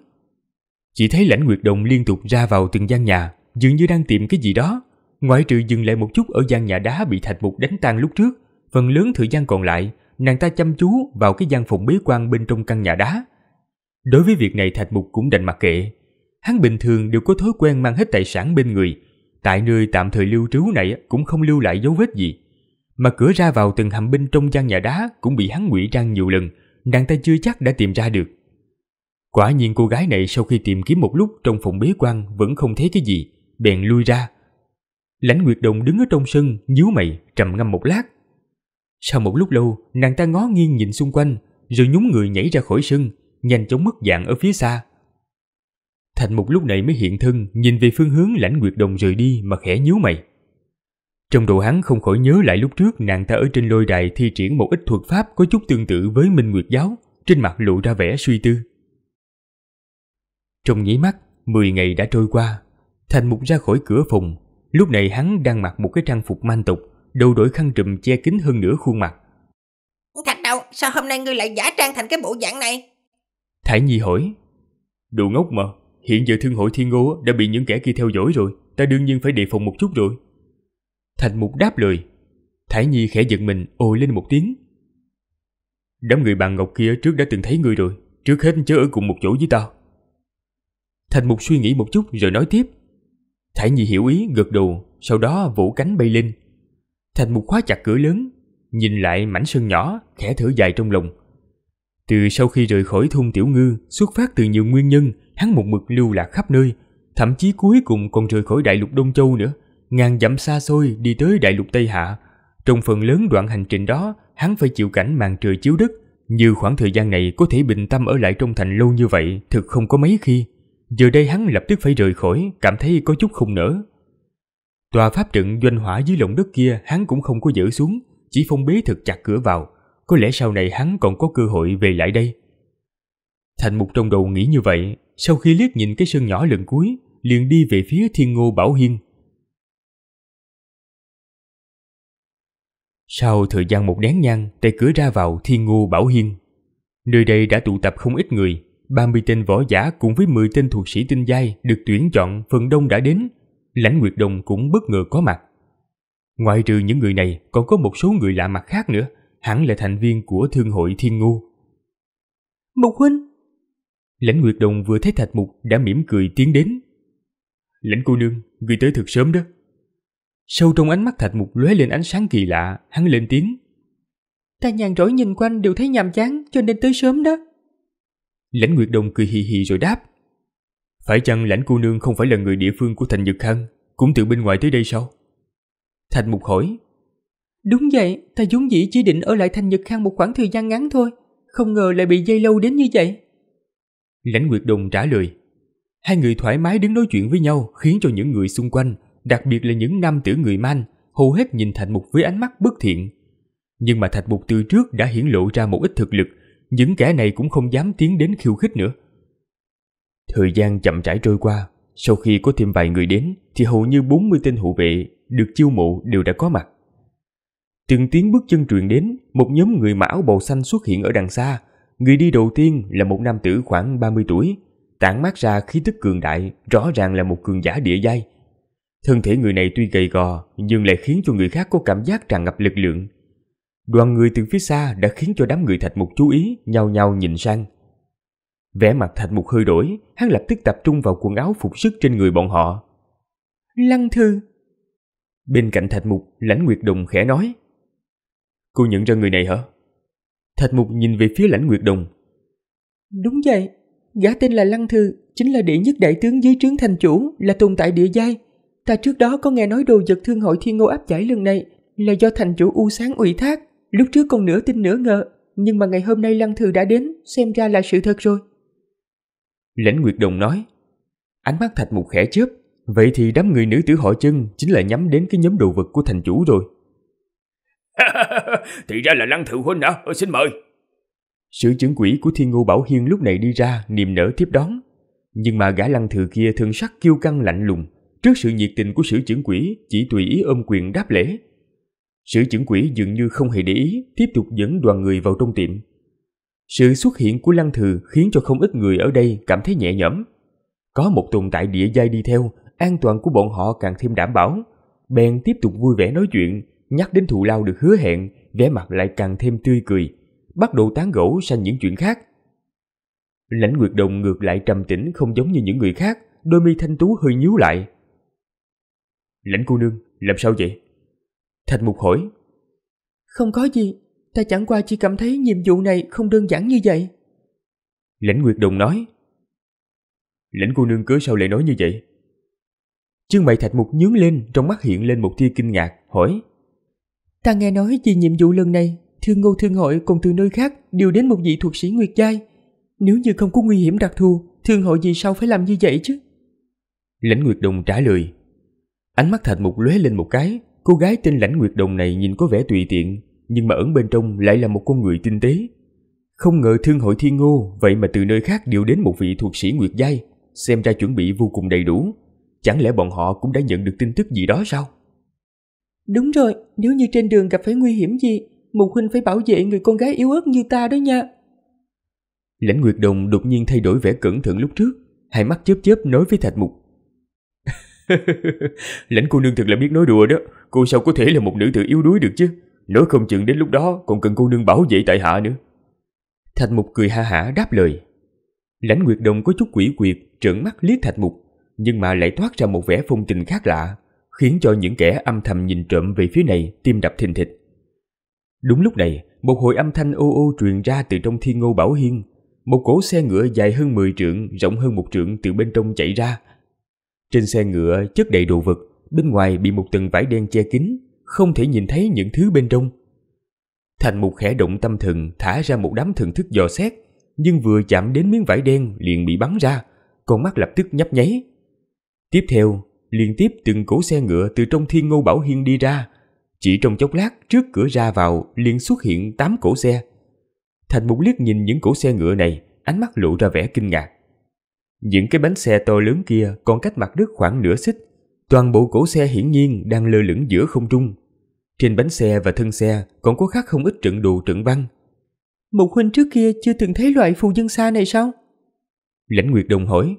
S1: Chỉ thấy lãnh nguyệt động liên tục ra vào từng gian nhà Dường như đang tìm cái gì đó Ngoại trừ dừng lại một chút ở gian nhà đá bị Thạch Mục đánh tan lúc trước Phần lớn thời gian còn lại Nàng ta chăm chú vào cái gian phòng bế quan bên trong căn nhà đá Đối với việc này Thạch Mục cũng đành mặc kệ Hắn bình thường đều có thói quen mang hết tài sản bên người Tại nơi tạm thời lưu trú này cũng không lưu lại dấu vết gì mà cửa ra vào từng hầm binh trong gian nhà đá cũng bị hắn ngụy trang nhiều lần, nàng ta chưa chắc đã tìm ra được. Quả nhiên cô gái này sau khi tìm kiếm một lúc trong phòng bế quan vẫn không thấy cái gì, bèn lui ra. Lãnh Nguyệt Đồng đứng ở trong sân, nhíu mày, trầm ngâm một lát. Sau một lúc lâu, nàng ta ngó nghiêng nhìn xung quanh, rồi nhúng người nhảy ra khỏi sân, nhanh chóng mất dạng ở phía xa. Thành một lúc này mới hiện thân, nhìn về phương hướng Lãnh Nguyệt Đồng rời đi mà khẽ nhíu mày. Trong đầu hắn không khỏi nhớ lại lúc trước nàng ta ở trên lôi đài thi triển một ít thuật pháp có chút tương tự với Minh Nguyệt giáo, trên mặt lộ ra vẻ suy tư. Trong nháy mắt, 10 ngày đã trôi qua, Thành Mục ra khỏi cửa phòng, lúc này hắn đang mặc một cái trang phục man tục, đầu đội khăn trùm che kín hơn nửa khuôn mặt.
S4: Thạch đâu sao hôm nay ngươi lại giả trang thành cái bộ dạng này?
S1: Thải Nhi hỏi. Đồ ngốc mà, hiện giờ thương hội thiên ngô đã bị những kẻ kia theo dõi rồi, ta đương nhiên phải đề phòng một chút rồi. Thành Mục đáp lời. Thái Nhi khẽ giật mình ồ lên một tiếng. Đám người bạn Ngọc kia trước đã từng thấy ngươi rồi, trước hết chớ ở cùng một chỗ với tao. Thành Mục suy nghĩ một chút rồi nói tiếp. Thái Nhi hiểu ý gật đầu, sau đó vỗ cánh bay lên. Thành Mục khóa chặt cửa lớn, nhìn lại mảnh sân nhỏ, khẽ thở dài trong lòng. Từ sau khi rời khỏi thôn Tiểu Ngư, xuất phát từ nhiều nguyên nhân, hắn một mực lưu lạc khắp nơi, thậm chí cuối cùng còn rời khỏi đại lục Đông Châu nữa, ngàn dặm xa xôi đi tới đại lục Tây Hạ. Trong phần lớn đoạn hành trình đó, hắn phải chịu cảnh màn trời chiếu đất. Như khoảng thời gian này có thể bình tâm ở lại trong thành lâu như vậy thực không có mấy khi. Giờ đây hắn lập tức phải rời khỏi, cảm thấy có chút không nỡ. Tòa pháp trận doanh hỏa dưới lòng đất kia hắn cũng không có dỡ xuống, chỉ phong bế thật chặt cửa vào. Có lẽ sau này hắn còn có cơ hội về lại đây. Thành mục trong đầu nghĩ như vậy, sau khi liếc nhìn cái sân nhỏ lần cuối, liền đi về phía thiên ngô bảo hiên Sau thời gian một nén nhang tại cửa ra vào Thiên Ngô Bảo Hiên, nơi đây đã tụ tập không ít người, 30 tên võ giả cùng với 10 tên thuộc sĩ tinh giai được tuyển chọn phần đông đã đến, Lãnh Nguyệt Đồng cũng bất ngờ có mặt. ngoài trừ những người này còn có một số người lạ mặt khác nữa, hẳn là thành viên của Thương hội Thiên Ngô. Mục Huynh! Lãnh Nguyệt Đồng vừa thấy Thạch Mục đã mỉm cười tiến đến. Lãnh cô nương, người tới thật sớm đó, Sâu trong ánh mắt Thạch Mục lóe lên ánh sáng kỳ lạ, hắn lên tiếng.
S3: Ta nhàn rỗi nhìn quanh đều thấy nhàm chán cho nên tới sớm đó.
S1: Lãnh Nguyệt Đồng cười hì hì rồi đáp. Phải chăng lãnh cô nương không phải là người địa phương của thành Nhật Khăn, cũng từ bên ngoài tới đây sao? Thạch Mục hỏi.
S3: Đúng vậy, ta vốn dĩ chỉ định ở lại thành Nhật Khang một khoảng thời gian ngắn thôi, không ngờ lại bị dây lâu đến như vậy.
S1: Lãnh Nguyệt Đồng trả lời. Hai người thoải mái đứng nói chuyện với nhau khiến cho những người xung quanh đặc biệt là những nam tử người man, hầu hết nhìn Thạch Mục với ánh mắt bất thiện. Nhưng mà Thạch Mục từ trước đã hiển lộ ra một ít thực lực, những kẻ này cũng không dám tiến đến khiêu khích nữa. Thời gian chậm rãi trôi qua, sau khi có thêm vài người đến thì hầu như 40 tên hộ vệ được chiêu mộ đều đã có mặt. Từng tiếng bước chân truyền đến, một nhóm người mã áo bầu xanh xuất hiện ở đằng xa. Người đi đầu tiên là một nam tử khoảng 30 tuổi, tản mát ra khí tức cường đại, rõ ràng là một cường giả địa giai. Thân thể người này tuy gầy gò nhưng lại khiến cho người khác có cảm giác tràn ngập lực lượng. Đoàn người từ phía xa đã khiến cho đám người Thạch Mục chú ý, nhau nhau nhìn sang. Vẻ mặt Thạch Mục hơi đổi, hắn lập tức tập trung vào quần áo phục sức trên người bọn họ.
S3: Lăng thư!
S1: Bên cạnh Thạch Mục, Lãnh Nguyệt Đồng khẽ nói. Cô nhận ra người này hả? Thạch Mục nhìn về phía Lãnh Nguyệt Đồng.
S3: Đúng vậy, gã tên là Lăng Thư, chính là đệ nhất đại tướng dưới trướng thành chủ, là tồn tại địa giai, ta trước đó có nghe nói đồ vật thương hội thiên ngô áp giải lần này là do thành chủ u sáng ủy thác. Lúc trước còn nửa tin nửa ngờ, nhưng mà ngày hôm nay lăng thừa đã đến, xem ra là sự thật rồi.
S1: Lãnh Nguyệt Đồng nói, ánh mắt thạch một khẽ chớp, vậy thì đám người nữ tử họ chân chính là nhắm đến cái nhóm đồ vật của thành chủ rồi.
S2: thì ra là lăng thừa huynh hả? À? Xin mời.
S1: Sự chứng quỷ của thiên ngô bảo hiên lúc này đi ra niềm nở tiếp đón. Nhưng mà gã lăng thừa kia thường sắc kiêu căng lạnh lùng, Trước sự nhiệt tình của sử trưởng quỹ chỉ tùy ý ôm quyền đáp lễ. Sử trưởng quỹ dường như không hề để ý, tiếp tục dẫn đoàn người vào trong tiệm. Sự xuất hiện của lăng thừa khiến cho không ít người ở đây cảm thấy nhẹ nhõm. Có một tồn tại địa giai đi theo, an toàn của bọn họ càng thêm đảm bảo. Bèn tiếp tục vui vẻ nói chuyện, nhắc đến thù lao được hứa hẹn, vẻ mặt lại càng thêm tươi cười, bắt đầu tán gẫu sang những chuyện khác. Lãnh Nguyệt Đồng ngược lại trầm tĩnh không giống như những người khác, đôi mi thanh tú hơi nhíu lại, Lãnh cô nương, làm sao vậy? Thạch mục hỏi.
S3: Không có gì, ta chẳng qua chỉ cảm thấy nhiệm vụ này không đơn giản như vậy.
S1: Lãnh Nguyệt Đồng nói. Lãnh cô nương cớ sao lại nói như vậy? Chương mày thạch mục nhướng lên, trong mắt hiện lên một tia kinh ngạc, hỏi.
S3: Ta nghe nói về nhiệm vụ lần này, thương ngô thương hội cùng từ nơi khác đều đến một vị thuộc sĩ Nguyệt Giai. Nếu như không có nguy hiểm đặc thù, thương hội gì sao phải làm như vậy chứ?
S1: Lãnh Nguyệt Đồng trả lời. Ánh mắt Thạch Mục lóe lên một cái, cô gái tên Lãnh Nguyệt Đồng này nhìn có vẻ tùy tiện, nhưng mà ẩn bên trong lại là một con người tinh tế. Không ngờ thương hội thiên ngô vậy mà từ nơi khác điều đến một vị thuộc sĩ Nguyệt Giai, xem ra chuẩn bị vô cùng đầy đủ. Chẳng lẽ bọn họ cũng đã nhận được tin tức gì đó sao?
S3: Đúng rồi, nếu như trên đường gặp phải nguy hiểm gì, Mục Huynh phải bảo vệ người con gái yếu ớt như ta đó nha.
S1: Lãnh Nguyệt Đồng đột nhiên thay đổi vẻ cẩn thận lúc trước, hai mắt chớp chớp nói với Thạch Mục. Lãnh cô nương thật là biết nói đùa đó Cô sao có thể là một nữ tử yếu đuối được chứ Nói không chừng đến lúc đó còn cần cô nương bảo vệ tại hạ nữa Thạch mục cười ha hả đáp lời Lãnh Nguyệt Đồng có chút quỷ quyệt Trợn mắt liếc Thạch mục Nhưng mà lại thoát ra một vẻ phong tình khác lạ Khiến cho những kẻ âm thầm nhìn trộm về phía này Tim đập thình thịch Đúng lúc này Một hồi âm thanh ô ô truyền ra từ trong thiên ngô bảo hiên Một cỗ xe ngựa dài hơn 10 trượng Rộng hơn một trượng từ bên trong chạy ra trên xe ngựa chất đầy đồ vật, bên ngoài bị một tầng vải đen che kín, không thể nhìn thấy những thứ bên trong. Thành một khẽ động tâm thần thả ra một đám thần thức dò xét, nhưng vừa chạm đến miếng vải đen liền bị bắn ra, con mắt lập tức nhấp nháy. Tiếp theo, liên tiếp từng cỗ xe ngựa từ trong thiên ngô bảo hiên đi ra. Chỉ trong chốc lát trước cửa ra vào liền xuất hiện 8 cỗ xe. Thành một liếc nhìn những cỗ xe ngựa này, ánh mắt lộ ra vẻ kinh ngạc. Những cái bánh xe to lớn kia còn cách mặt đất khoảng nửa xích. Toàn bộ cổ xe hiển nhiên đang lơ lửng giữa không trung. Trên bánh xe và thân xe còn có khắc không ít trận đồ trận văn.
S3: Mục huynh trước kia chưa từng thấy loại phù dân xa này sao?
S1: Lãnh Nguyệt Đồng hỏi.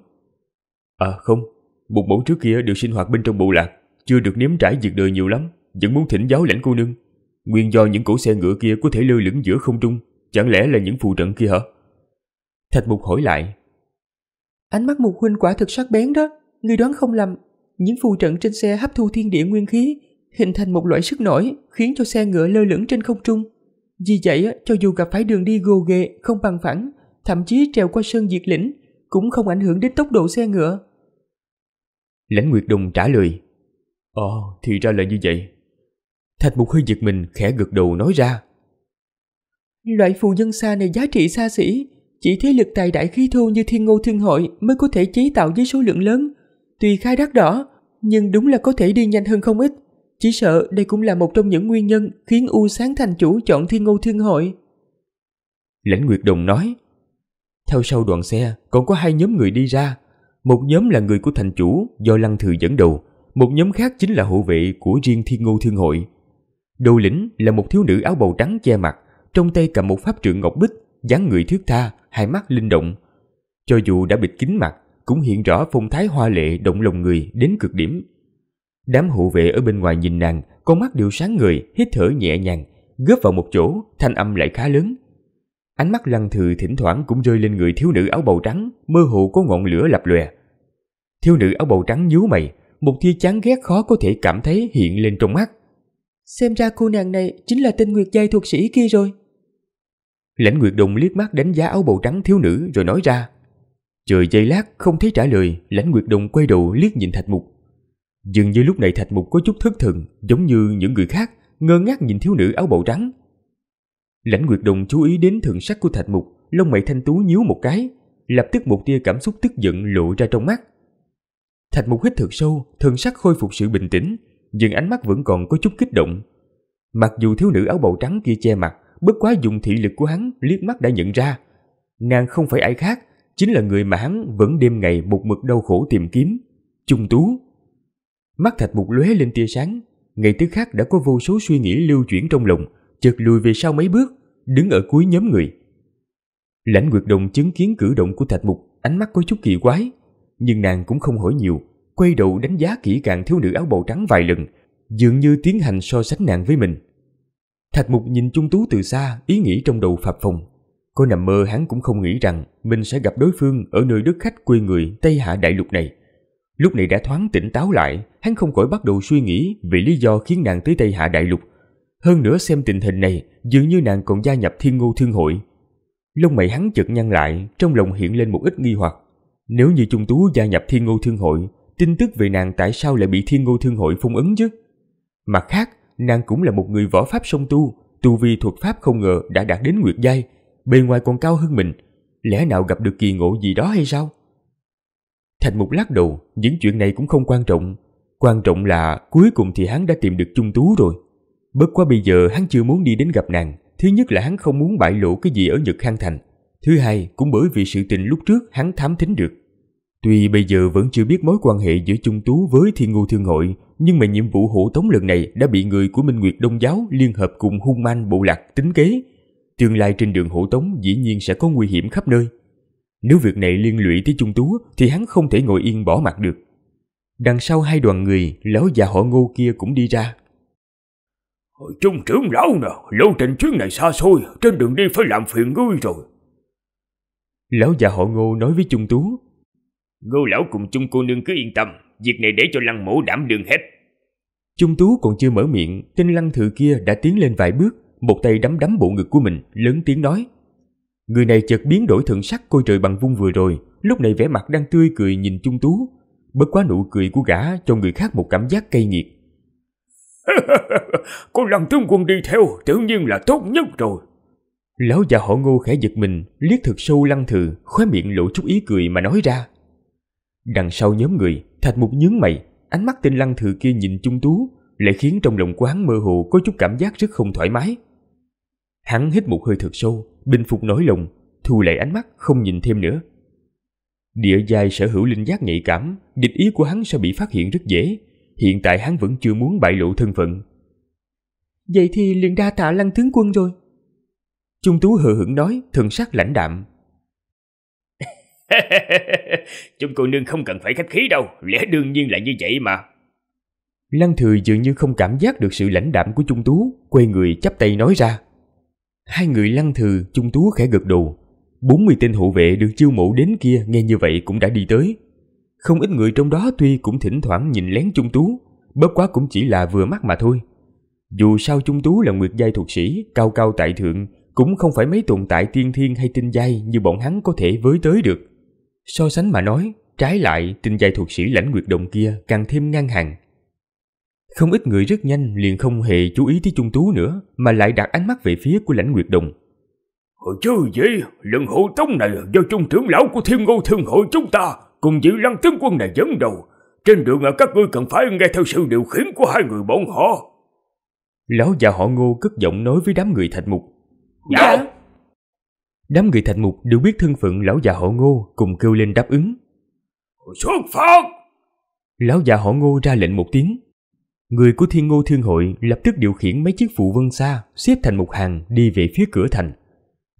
S1: À không, bục mẫu trước kia được sinh hoạt bên trong bộ lạc, chưa được nếm trải việc đời nhiều lắm, vẫn muốn thỉnh giáo lãnh cô nương. Nguyên do những cổ xe ngựa kia có thể lơ lửng giữa không trung, chẳng lẽ là những phù trận kia hả? Thạch Mục hỏi lại.
S3: Ánh mắt mục huynh quả thực sắc bén đó, người đoán không lầm. Những phù trận trên xe hấp thu thiên địa nguyên khí, hình thành một loại sức nổi khiến cho xe ngựa lơ lửng trên không trung. Vì vậy, cho dù gặp phải đường đi gồ ghề, không bằng phẳng, thậm chí trèo qua sơn diệt lĩnh, cũng không ảnh hưởng đến tốc độ xe ngựa.
S1: Lãnh Nguyệt Đùng trả lời. Ồ, ờ, thì ra là như vậy. Thạch Mục hơi giật mình khẽ gật đầu nói ra.
S3: Loại phù nhân xa này giá trị xa xỉ, chỉ thế lực tài đại khí thô như thiên ngô thương hội mới có thể chế tạo với số lượng lớn. Tuy khai đắt đỏ, nhưng đúng là có thể đi nhanh hơn không ít. Chỉ sợ đây cũng là một trong
S1: những nguyên nhân khiến U Sáng thành chủ chọn thiên ngô thương hội. Lãnh Nguyệt Đồng nói, theo sau đoàn xe còn có hai nhóm người đi ra. Một nhóm là người của thành chủ do Lăng Thừa dẫn đầu, một nhóm khác chính là hộ vệ của riêng thiên ngô thương hội. Đầu lĩnh là một thiếu nữ áo bầu trắng che mặt, trong tay cầm một pháp trượng ngọc bích dáng người thước tha, hai mắt linh động. Cho dù đã bịt kín mặt, cũng hiện rõ phong thái hoa lệ động lòng người đến cực điểm. Đám hộ vệ ở bên ngoài nhìn nàng, con mắt đều sáng người, hít thở nhẹ nhàng, góp vào một chỗ, thanh âm lại khá lớn. Ánh mắt lăng thừ thỉnh thoảng cũng rơi lên người thiếu nữ áo bầu trắng, mơ hồ có ngọn lửa lập lòe. Thiếu nữ áo bầu trắng nhíu mày, một tia chán ghét khó có thể cảm thấy hiện lên trong mắt. Xem
S3: ra cô nàng này chính là tên Nguyệt Giai thuộc sĩ kia rồi.
S1: Lãnh Nguyệt Đồng liếc mắt đánh giá áo bầu trắng thiếu nữ rồi nói ra. Trời dây lát không thấy trả lời, Lãnh Nguyệt Đồng quay đầu liếc nhìn Thạch Mục. Dường như lúc này Thạch Mục có chút thất thần, giống như những người khác, ngơ ngác nhìn thiếu nữ áo bầu trắng. Lãnh Nguyệt Đồng chú ý đến thượng sắc của Thạch Mục, lông mày thanh tú nhíu một cái, lập tức một tia cảm xúc tức giận lộ ra trong mắt. Thạch Mục hít thật sâu, thần sắc khôi phục sự bình tĩnh, nhưng ánh mắt vẫn còn có chút kích động. Mặc dù thiếu nữ áo bầu trắng kia che mặt, bất quá dùng thị lực của hắn liếc mắt đã nhận ra. Nàng không phải ai khác, chính là người mà hắn vẫn đêm ngày một mực đau khổ tìm kiếm, Trung Tú. Mắt Thạch Mục lóe lên tia sáng, ngày thứ khác đã có vô số suy nghĩ lưu chuyển trong lòng, chợt lùi về sau mấy bước, đứng ở cuối nhóm người. Lãnh Nguyệt Đồng chứng kiến cử động của Thạch Mục, ánh mắt có chút kỳ quái, nhưng nàng cũng không hỏi nhiều, quay đầu đánh giá kỹ càng thiếu nữ áo bầu trắng vài lần, dường như tiến hành so sánh nàng với mình. Thạch Mục nhìn Trung Tú từ xa, ý nghĩ trong đầu phập phồng. Cô nằm mơ hắn cũng không nghĩ rằng mình sẽ gặp đối phương ở nơi đất khách quê người Tây Hạ Đại Lục này. Lúc này đã thoáng tỉnh táo lại, hắn không khỏi bắt đầu suy nghĩ về lý do khiến nàng tới Tây Hạ Đại Lục. Hơn nữa xem tình hình này, dường như nàng còn gia nhập Thiên Ngô Thương Hội. Lông mày hắn chợt nhăn lại, trong lòng hiện lên một ít nghi hoặc. Nếu như Trung Tú gia nhập Thiên Ngô Thương Hội, tin tức về nàng tại sao lại bị Thiên Ngô Thương Hội phong ấn chứ? Mặt khác, nàng cũng là một người võ pháp song tu, tu vi thuật pháp không ngờ đã đạt đến nguyệt giai, bề ngoài còn cao hơn mình, lẽ nào gặp được kỳ ngộ gì đó hay sao? Thành Mục lắc đầu, những chuyện này cũng không quan trọng, quan trọng là cuối cùng thì hắn đã tìm được Chung Tú rồi. Bất quá bây giờ hắn chưa muốn đi đến gặp nàng, thứ nhất là hắn không muốn bại lộ cái gì ở Nhật Khang Thành, thứ hai cũng bởi vì sự tình lúc trước hắn thám thính được. Tuy bây giờ vẫn chưa biết mối quan hệ giữa Trung Tú với Thiên Ngưu Thương Hội, nhưng mà nhiệm vụ hộ tống lần này đã bị người của Minh Nguyệt Đông Giáo liên hợp cùng hung man bộ lạc tính kế. Tương lai trên đường hộ tống dĩ nhiên sẽ có nguy hiểm khắp nơi. Nếu việc này liên lụy tới Trung Tú thì hắn không thể ngồi yên bỏ mặt được. Đằng sau hai đoàn người, lão già họ ngô kia cũng đi ra.
S2: Trung trưởng lão nè, lâu trình chuyến này xa xôi, trên đường đi phải làm phiền ngươi rồi. Lão già họ ngô nói với Trung Tú, Ngô lão cùng chung cô nương cứ yên tâm, việc này để cho lăng mổ đảm đương hết.
S1: Trung tú còn chưa mở miệng, tên lăng thự kia đã tiến lên vài bước, một tay đấm đấm bộ ngực của mình, lớn tiếng nói. Người này chợt biến đổi thần sắc coi trời bằng vung vừa rồi, lúc này vẻ mặt đang tươi cười nhìn Trung tú. Bất quá nụ cười của gã cho người khác một cảm giác cay nghiệt.
S2: Cô
S1: lăng tướng quân đi theo, tự nhiên là tốt nhất rồi. Lão già họ ngô khẽ giật mình, liếc thật sâu lăng thừ, khóe miệng lộ chút ý cười mà nói ra. Đằng sau nhóm người, Thạch Mục nhướng mày, ánh mắt tên lăng thừa kia nhìn Trung Tú, lại khiến trong lòng quán mơ hồ có chút cảm giác rất không thoải mái. Hắn hít một hơi thật sâu, bình phục nỗi lòng, thu lại ánh mắt không nhìn thêm nữa. Địa giai sở hữu linh giác nhạy cảm, địch ý của hắn sẽ bị phát hiện rất dễ. Hiện tại hắn vẫn chưa muốn bại lộ thân phận.
S3: Vậy thì liền đa tạ lăng tướng quân rồi.
S2: Trung tú hờ hững nói, thần sắc lãnh đạm. Chúng cô nương không cần phải khách khí đâu, lẽ đương nhiên là như vậy mà.
S1: Lăng Thừa dường như không cảm giác được sự lãnh đạm của Trung Tú, quay người chắp tay nói ra. Hai người Lăng Thừa, Trung Tú khẽ gật đầu. 40 tên hộ vệ được chiêu mộ đến kia nghe như vậy cũng đã đi tới. Không ít người trong đó tuy cũng thỉnh thoảng nhìn lén Trung Tú, bớt quá cũng chỉ là vừa mắt mà thôi. Dù sao Trung Tú là nguyệt giai thuộc sĩ, cao cao tại thượng, cũng không phải mấy tồn tại tiên thiên hay tinh giai như bọn hắn có thể với tới được. So sánh mà nói, trái lại tình dài thuộc sĩ lãnh nguyệt động kia càng thêm ngang hàng. Không ít người rất nhanh liền không hề chú ý tới
S2: Trung Tú nữa mà lại đặt ánh mắt về phía của lãnh nguyệt đồng Hồi chứ vậy lần hộ tống này do trung trưởng lão của thiên ngô thương hội chúng ta cùng giữ lăng tướng quân này dẫn đầu. Trên đường các ngươi cần phải nghe theo sự điều khiển của hai người bọn họ. Lão
S1: già họ ngô cất giọng nói với đám người thạch mục. Dạ. dạ. Đám người thành mục đều biết thân phận lão già họ ngô cùng kêu lên đáp ứng.
S2: Xuất phát!
S1: Lão già họ ngô ra lệnh một tiếng. Người của thiên ngô thương hội lập tức điều khiển mấy chiếc phụ vân xa xếp thành một hàng đi về phía cửa thành.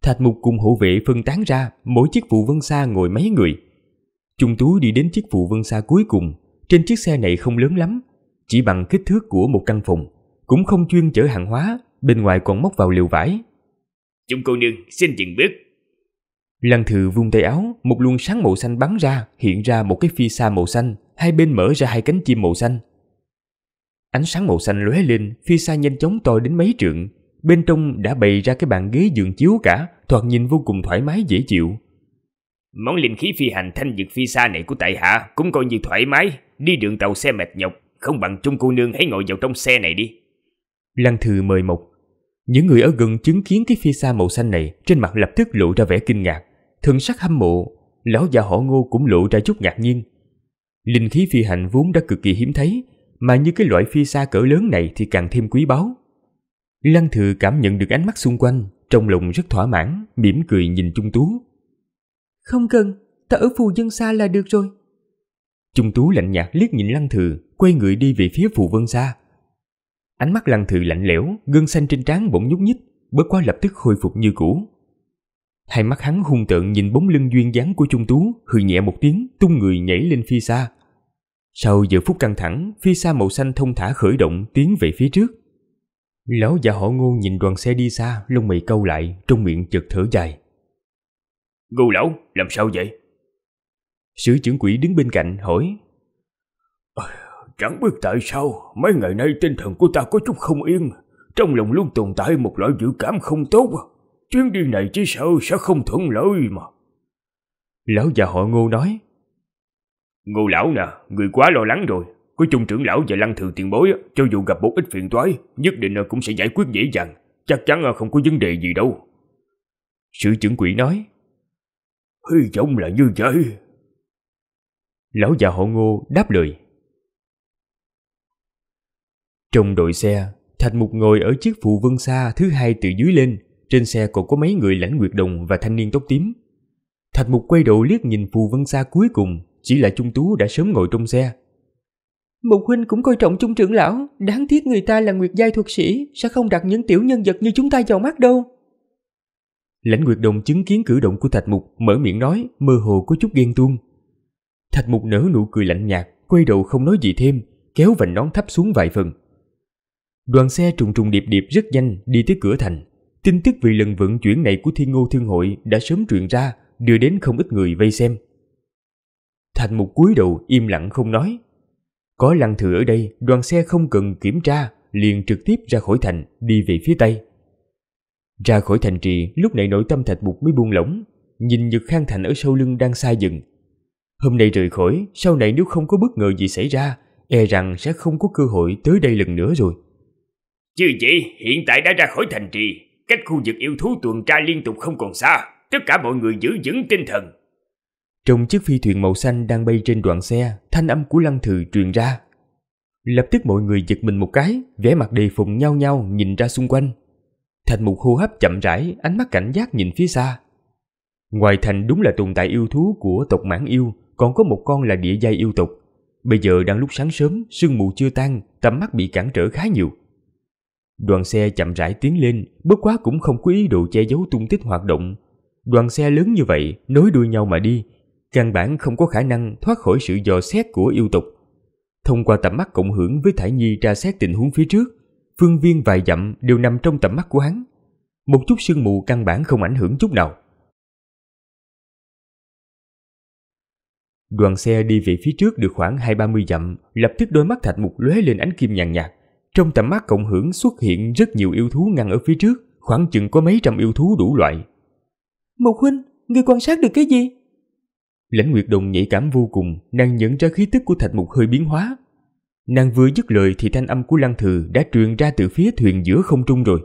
S1: Thạch mục cùng hộ vệ phân tán ra, mỗi chiếc phụ vân xa ngồi mấy người. Trung tú đi đến chiếc phụ vân xa cuối cùng, trên chiếc xe này không lớn lắm, chỉ bằng kích thước của một căn phòng, cũng không chuyên chở hàng hóa, bên ngoài còn móc vào liều vải,
S2: chúng cô nương xin dừng bước.
S1: Lăng thừa vung tay áo, một luồng sáng màu xanh bắn ra, hiện ra một cái phi xa màu xanh, hai bên mở ra hai cánh chim màu xanh. Ánh sáng màu xanh lóe lên, phi xa nhanh chóng to đến mấy trượng. Bên trong đã bày ra cái bàn ghế giường chiếu cả, thoạt nhìn vô cùng thoải mái dễ chịu.
S2: Món linh khí phi hành thanh dược phi xa này của tại hạ cũng coi như thoải mái, đi đường tàu xe mệt nhọc, không bằng trung cô nương hãy ngồi vào trong xe này đi.
S1: Lăng thừa mời mộc những người ở gần chứng kiến cái phi xa màu xanh này trên mặt lập tức lộ ra vẻ kinh ngạc, thần sắc hâm mộ, lão già họ ngô cũng lộ ra chút ngạc nhiên. Linh khí phi hành vốn đã cực kỳ hiếm thấy, mà như cái loại phi xa cỡ lớn này thì càng thêm quý báu. Lăng thừa cảm nhận được ánh mắt xung quanh, trong lòng rất thỏa mãn, mỉm cười nhìn Trung Tú.
S3: Không cần, ta ở phù dân xa là được rồi.
S1: Trung Tú lạnh nhạt liếc nhìn Lăng thừa, quay người đi về phía phù vân xa. Ánh mắt lăng thự lạnh lẽo, gân xanh trên trán bỗng nhúc nhích, bất quá lập tức khôi phục như cũ. Hai mắt hắn hung tợn nhìn bóng lưng duyên dáng của Trung Tú, hừ nhẹ một tiếng, tung người nhảy lên phi xa. Sau giờ phút căng thẳng, phi xa màu xanh thông thả khởi động tiến về phía trước. Lão già họ ngô nhìn đoàn xe đi xa, lông mày câu lại, trong miệng chợt thở dài.
S2: Ngô lão, làm sao vậy? Sứ trưởng quỷ đứng bên cạnh hỏi. Ờ, Chẳng biết tại sao, mấy ngày nay tinh thần của ta có chút không yên, trong lòng luôn tồn tại một loại dự cảm không tốt. Chuyến đi này chỉ sợ sẽ không thuận lợi mà. Lão già họ ngô nói. Ngô lão nè, người quá lo lắng rồi. Có chung trưởng lão và lăng thường tiền bối, cho dù gặp một ít phiền toái, nhất định cũng sẽ giải quyết dễ dàng. Chắc chắn không có vấn đề gì đâu. Sử trưởng quỷ nói. Hy vọng là như vậy. Lão già họ ngô đáp
S1: lời. Trong đội xe, Thạch Mục ngồi ở chiếc phụ vân xa thứ hai từ dưới lên, trên xe còn có mấy người lãnh nguyệt đồng và thanh niên tóc tím. Thạch Mục quay đầu liếc nhìn phù vân xa cuối cùng, chỉ là Trung Tú đã sớm ngồi trong xe.
S3: Mục huynh cũng coi trọng Trung trưởng lão, đáng tiếc người ta là nguyệt giai thuật sĩ, sẽ không đặt những tiểu nhân vật như chúng ta vào mắt đâu.
S1: Lãnh Nguyệt Đồng chứng kiến cử động của Thạch Mục, mở miệng nói, mơ hồ có chút ghen tuông. Thạch Mục nở nụ cười lạnh nhạt, quay đầu không nói gì thêm, kéo vành nón thấp xuống vài phần. Đoàn xe trùng trùng điệp điệp rất nhanh đi tới cửa thành. Tin tức về lần vận chuyển này của Thiên Ngô Thương Hội đã sớm truyền ra, đưa đến không ít người vây xem. Thành một cúi đầu im lặng không nói. Có lăng thừa ở đây, đoàn xe không cần kiểm tra, liền trực tiếp ra khỏi thành, đi về phía Tây. Ra khỏi thành trì, lúc này nội tâm thạch mục mới buông lỏng, nhìn Nhật Khang Thành ở sau lưng đang xa dần. Hôm nay rời khỏi, sau này nếu không có bất ngờ gì xảy ra, e rằng sẽ không có cơ hội tới đây lần nữa rồi.
S2: Chưa vậy, hiện tại đã ra khỏi thành trì, cách khu vực yêu thú tuần tra liên tục không còn xa, tất cả mọi người giữ vững tinh thần.
S1: Trong chiếc phi thuyền màu xanh đang bay trên đoạn xe, thanh âm của Lăng Thừ truyền ra. Lập tức mọi người giật mình một cái, vẻ mặt đề phụng nhau nhau nhìn ra xung quanh. Thành một hô hấp chậm rãi, ánh mắt cảnh giác nhìn phía xa. Ngoài thành đúng là tồn tại yêu thú của tộc mãn yêu, còn có một con là địa giai yêu tộc Bây giờ đang lúc sáng sớm, sương mù chưa tan, tầm mắt bị cản trở khá nhiều. Đoàn xe chậm rãi tiến lên, bất quá cũng không có ý đồ che giấu tung tích hoạt động. Đoàn xe lớn như vậy, nối đuôi nhau mà đi, căn bản không có khả năng thoát khỏi sự dò xét của yêu tục. Thông qua tầm mắt cộng hưởng với Thải Nhi tra xét tình huống phía trước, phương viên vài dặm đều nằm trong tầm mắt của hắn. Một chút sương mù căn bản không ảnh hưởng chút nào. Đoàn xe đi về phía trước được khoảng hai ba mươi dặm, lập tức đôi mắt Thạch Mục lóe lên ánh kim nhàn nhạt, nhạt, trong tầm mắt cộng hưởng xuất hiện rất nhiều yêu thú ngăn ở phía trước, khoảng chừng có mấy trăm yêu thú đủ loại.
S3: Mộc huynh, ngươi
S1: quan sát được cái gì? Lãnh Nguyệt Đồng nhạy cảm vô cùng, nàng nhận ra khí tức của Thạch Mục hơi biến hóa. Nàng vừa dứt lời thì thanh âm của Lăng Thừa đã truyền ra từ phía thuyền giữa không trung rồi.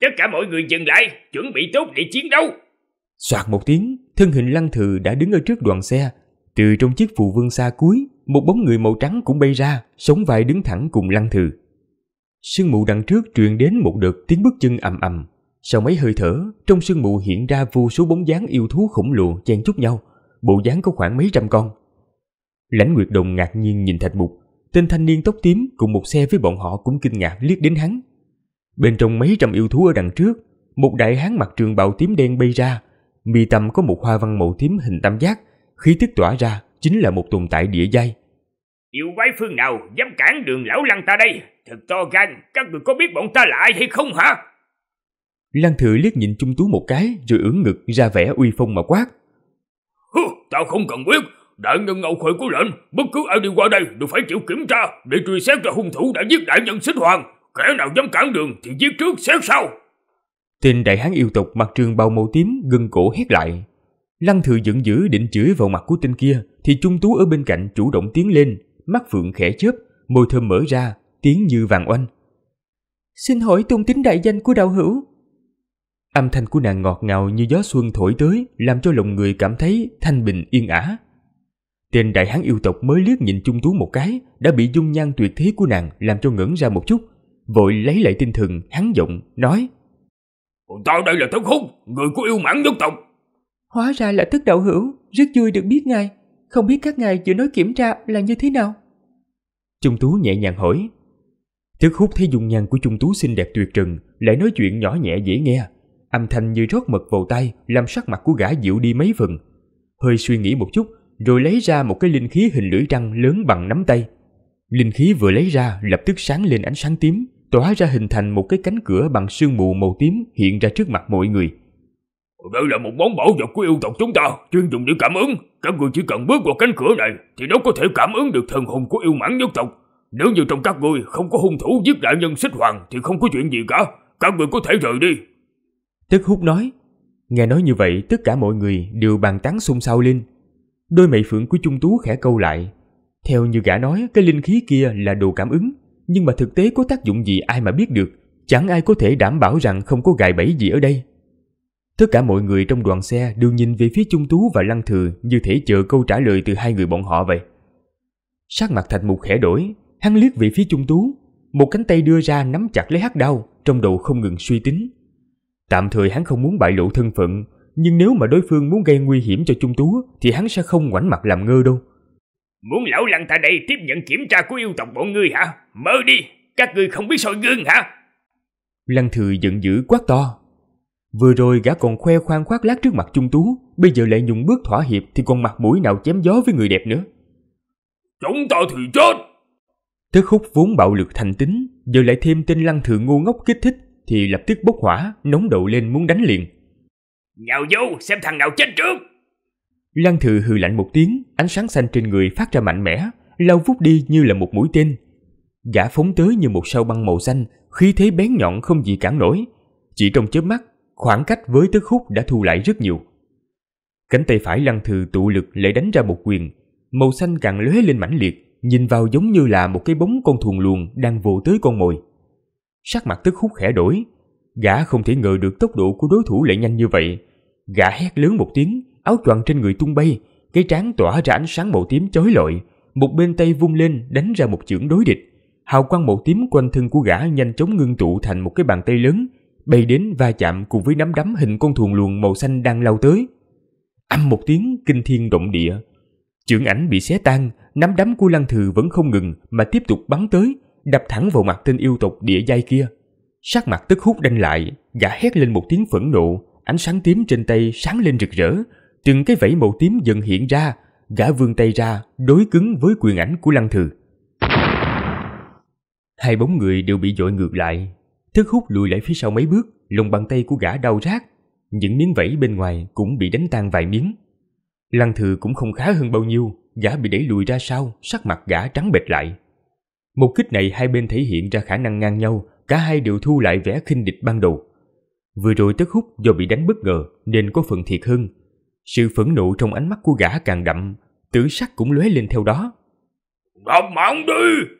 S2: Tất cả mọi người dừng lại, chuẩn bị tốt để chiến đấu.
S1: Soạt một tiếng, thân hình Lăng Thừa đã đứng ở trước đoàn xe, từ trong chiếc phù vương xa cuối một bóng người màu trắng cũng bay ra, sống vai đứng thẳng cùng lăng thừ. Sương mù đằng trước truyền đến một đợt tiếng bước chân ầm ầm. Sau mấy hơi thở, trong sương mù hiện ra vô số bóng dáng yêu thú khổng lồ chen chúc nhau, bộ dáng có khoảng mấy trăm con. Lãnh Nguyệt Đồng ngạc nhiên nhìn Thạch Mục, tên thanh niên tóc tím cùng một xe với bọn họ cũng kinh ngạc liếc đến hắn. Bên trong mấy trăm yêu thú ở đằng trước, một đại hán mặc trường bào tím đen bay ra, mi tâm có một hoa văn màu tím hình tam giác, khí tức tỏa ra, chính là một tồn tại địa giai.
S2: Yêu quái phương nào dám cản đường lão lăng ta đây? Thật to gan, các người có biết bọn ta là ai hay không hả?
S1: Lăng thừa liếc nhìn Trung Tú một cái rồi ưỡn ngực ra vẻ uy phong mà quát.
S2: Hứ, tao không cần biết, đại nhân ngậu khởi của lệnh, bất cứ ai đi qua đây đều phải chịu kiểm tra để truy xét ra hung thủ đã giết đại nhân xích hoàng. Kẻ nào dám cản đường thì giết trước xét sau.
S1: Tên đại hán yêu tộc mặt trường bào màu tím gân cổ hét lại. Lăng thừa giận dữ định chửi vào mặt của tên kia thì Trung Tú ở bên cạnh chủ động tiến lên, mắt phượng khẽ chớp, môi thơm mở ra, tiếng như vàng oanh.
S3: Xin hỏi tôn tính đại danh của đạo hữu.
S1: Âm thanh của nàng ngọt ngào như gió xuân thổi tới, làm cho lòng người cảm thấy thanh bình yên ả. Tên đại hán yêu tộc mới liếc nhìn Trung Tú một cái, đã bị dung nhan tuyệt thế của nàng làm cho ngẩn ra một chút, vội lấy lại tinh
S2: thần, hắn giọng nói: "Tao đây là Thất Khung, người của yêu mãn nhất tộc,
S3: Hóa ra là tức đậu hữu, rất vui được biết ngài. Không biết các ngài giữa nói kiểm tra là như thế nào?
S1: Trung Tú nhẹ nhàng hỏi. Thức hút thấy dung nhan của Trung Tú xinh đẹp tuyệt trần, lại nói chuyện nhỏ nhẹ dễ nghe. Âm thanh như rót mật vào tay, làm sắc mặt của gã dịu đi mấy phần. Hơi suy nghĩ một chút, rồi lấy ra một cái linh khí hình lưỡi răng lớn bằng nắm tay. Linh khí vừa lấy ra lập tức sáng lên ánh sáng tím, tỏa ra hình thành một cái cánh cửa bằng sương mù màu tím hiện ra trước mặt mọi người.
S2: Đây là một món bảo vật của yêu tộc chúng ta, chuyên dùng để cảm ứng. Các người chỉ cần bước vào cánh cửa này thì nó có thể cảm ứng được thần hồn của yêu mãn nhất tộc. Nếu như trong các người không có hung thủ giết đại nhân xích hoàng thì không có chuyện gì cả. Các người có thể rời đi.
S1: Tức hút nói. Nghe nói như vậy, tất cả mọi người đều bàn tán xung sao lên. Đôi mày phượng của Trung Tú khẽ câu lại. Theo như gã nói, cái linh khí kia là đồ cảm ứng. Nhưng mà thực tế có tác dụng gì ai mà biết được. Chẳng ai có thể đảm bảo rằng không có gài bẫy gì ở đây. Tất cả mọi người trong đoàn xe đều nhìn về phía Trung Tú và Lăng Thừa như thể chờ câu trả lời từ hai người bọn họ vậy. Sắc mặt Thạch Mục khẽ đổi, hắn liếc về phía Trung Tú, một cánh tay đưa ra nắm chặt lấy hắc đau, trong đầu không ngừng suy tính. Tạm thời hắn không muốn bại lộ thân phận, nhưng nếu mà đối phương muốn gây nguy hiểm cho Trung Tú thì hắn sẽ không ngoảnh mặt làm ngơ đâu.
S2: Muốn lão lăng ta đây tiếp nhận kiểm tra của yêu tộc bọn ngươi hả? Mơ đi, các ngươi không biết soi gương hả?
S1: Lăng thừa giận dữ quát to. Vừa rồi gã còn khoe khoang khoác lác trước mặt Trung Tú, bây giờ lại dùng bước thỏa hiệp thì còn mặt mũi nào chém gió với người đẹp nữa. Chúng ta thì chết! Thức khúc vốn bạo lực thành tính, giờ lại thêm tên lăng thượng ngu ngốc kích thích thì lập tức bốc hỏa, nóng đầu lên muốn đánh liền.
S2: Nhào vô, xem thằng nào chết trước!
S1: Lăng thừa hừ lạnh một tiếng, ánh sáng xanh trên người phát ra mạnh mẽ, lao vút đi như là một mũi tên. Gã phóng tới như một sao băng màu xanh, khí thế bén nhọn không gì cản nổi. Chỉ trong chớp mắt, khoảng cách với tứ khúc đã thu lại rất nhiều. Cánh tay phải lăng thừ tụ lực lại đánh ra một quyền, màu xanh càng lóe lên mãnh liệt, nhìn vào giống như là một cái bóng con thuồng luồng đang vồ tới con mồi. Sắc mặt tức khúc khẽ đổi, gã không thể ngờ được tốc độ của đối thủ lại nhanh như vậy. Gã hét lớn một tiếng, áo choàng trên người tung bay, cái trán tỏa ra ánh sáng màu tím chói lọi, một bên tay vung lên đánh ra một chưởng đối địch. Hào quang màu tím quanh thân của gã nhanh chóng ngưng tụ thành một cái bàn tay lớn, bay đến va chạm cùng với nắm đấm hình con thuồng luồng màu xanh đang lao tới. Âm một tiếng kinh thiên động địa. Chưởng ảnh bị xé tan, nắm đấm của lăng thừ vẫn không ngừng mà tiếp tục bắn tới, đập thẳng vào mặt tên yêu tộc địa giai kia. Sắc mặt tức hút đanh lại, gã hét lên một tiếng phẫn nộ, ánh sáng tím trên tay sáng lên rực rỡ, từng cái vẫy màu tím dần hiện ra, gã vươn tay ra, đối cứng với quyền ảnh của lăng thừ. Hai bóng người đều bị dội ngược lại, Thức hút lùi lại phía sau mấy bước, lòng bàn tay của gã đau rát. Những miếng vẫy bên ngoài cũng bị đánh tan vài miếng. Lăng thừa cũng không khá hơn bao nhiêu, gã bị đẩy lùi ra sau, sắc mặt gã trắng bệch lại. Một kích này hai bên thể hiện ra khả năng ngang nhau, cả hai đều thu lại vẻ khinh địch ban đầu. Vừa rồi tức hút do bị đánh bất ngờ nên có phần thiệt hơn. Sự phẫn nộ trong ánh mắt của gã càng đậm, tử sắc cũng lóe lên theo đó. Đồng mỏng đi!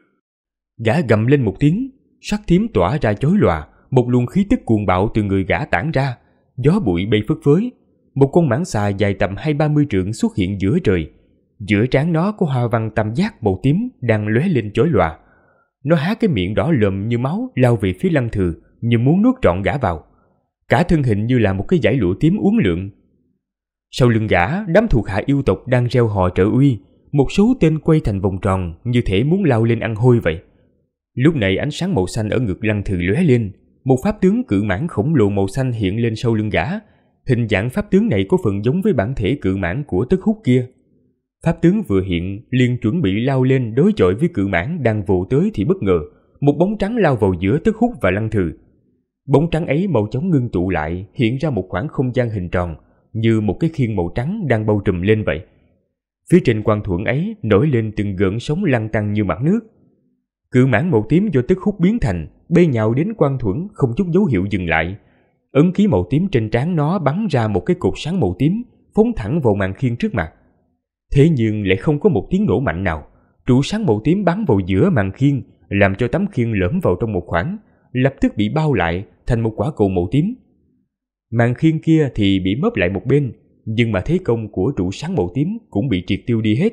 S1: Gã gầm lên một tiếng, sắc thím tỏa ra chói lòa, một luồng khí tức cuồng bạo từ người gã tản ra, gió bụi bay phất phới. Một con mãng xà dài tầm hai ba mươi trượng xuất hiện giữa trời. Giữa trán nó có hoa văn tam giác màu tím đang lóe lên chói lòa. Nó há cái miệng đỏ lượm như máu lao về phía lăng thừa, như muốn nuốt trọn gã vào. Cả thân hình như là một cái giải lụa tím uốn lượn. Sau lưng gã, đám thuộc hạ yêu tộc đang reo hò trợ uy, một số tên quay thành vòng tròn như thể muốn lao lên ăn hôi vậy. Lúc này ánh sáng màu xanh ở ngực lăng thư lóe lên, một pháp tướng cự mãn khổng lồ màu xanh hiện lên sau lưng gã. Hình dạng pháp tướng này có phần giống với bản thể cự mãn của tức hút kia. Pháp tướng vừa hiện liền chuẩn bị lao lên đối chọi với cự mãn đang vụ tới thì bất ngờ, một bóng trắng lao vào giữa tức hút và lăng thư. Bóng trắng ấy màu chóng ngưng tụ lại, hiện ra một khoảng không gian hình tròn, như một cái khiên màu trắng đang bao trùm lên vậy. Phía trên quan thuận ấy nổi lên từng gợn sóng lăn tăng như mặt nước, Cự mãn màu tím do tức hút biến thành, bê nhào đến quan thuẫn không chút dấu hiệu dừng lại. Ấn khí màu tím trên trán nó bắn ra một cái cục sáng màu tím, phóng thẳng vào màn khiên trước mặt. Thế nhưng lại không có một tiếng nổ mạnh nào. Trụ sáng màu tím bắn vào giữa màn khiên, làm cho tấm khiên lõm vào trong một khoảng, lập tức bị bao lại thành một quả cầu màu tím. Màn khiên kia thì bị mớp lại một bên, nhưng mà thế công của trụ sáng màu tím cũng bị triệt tiêu đi hết.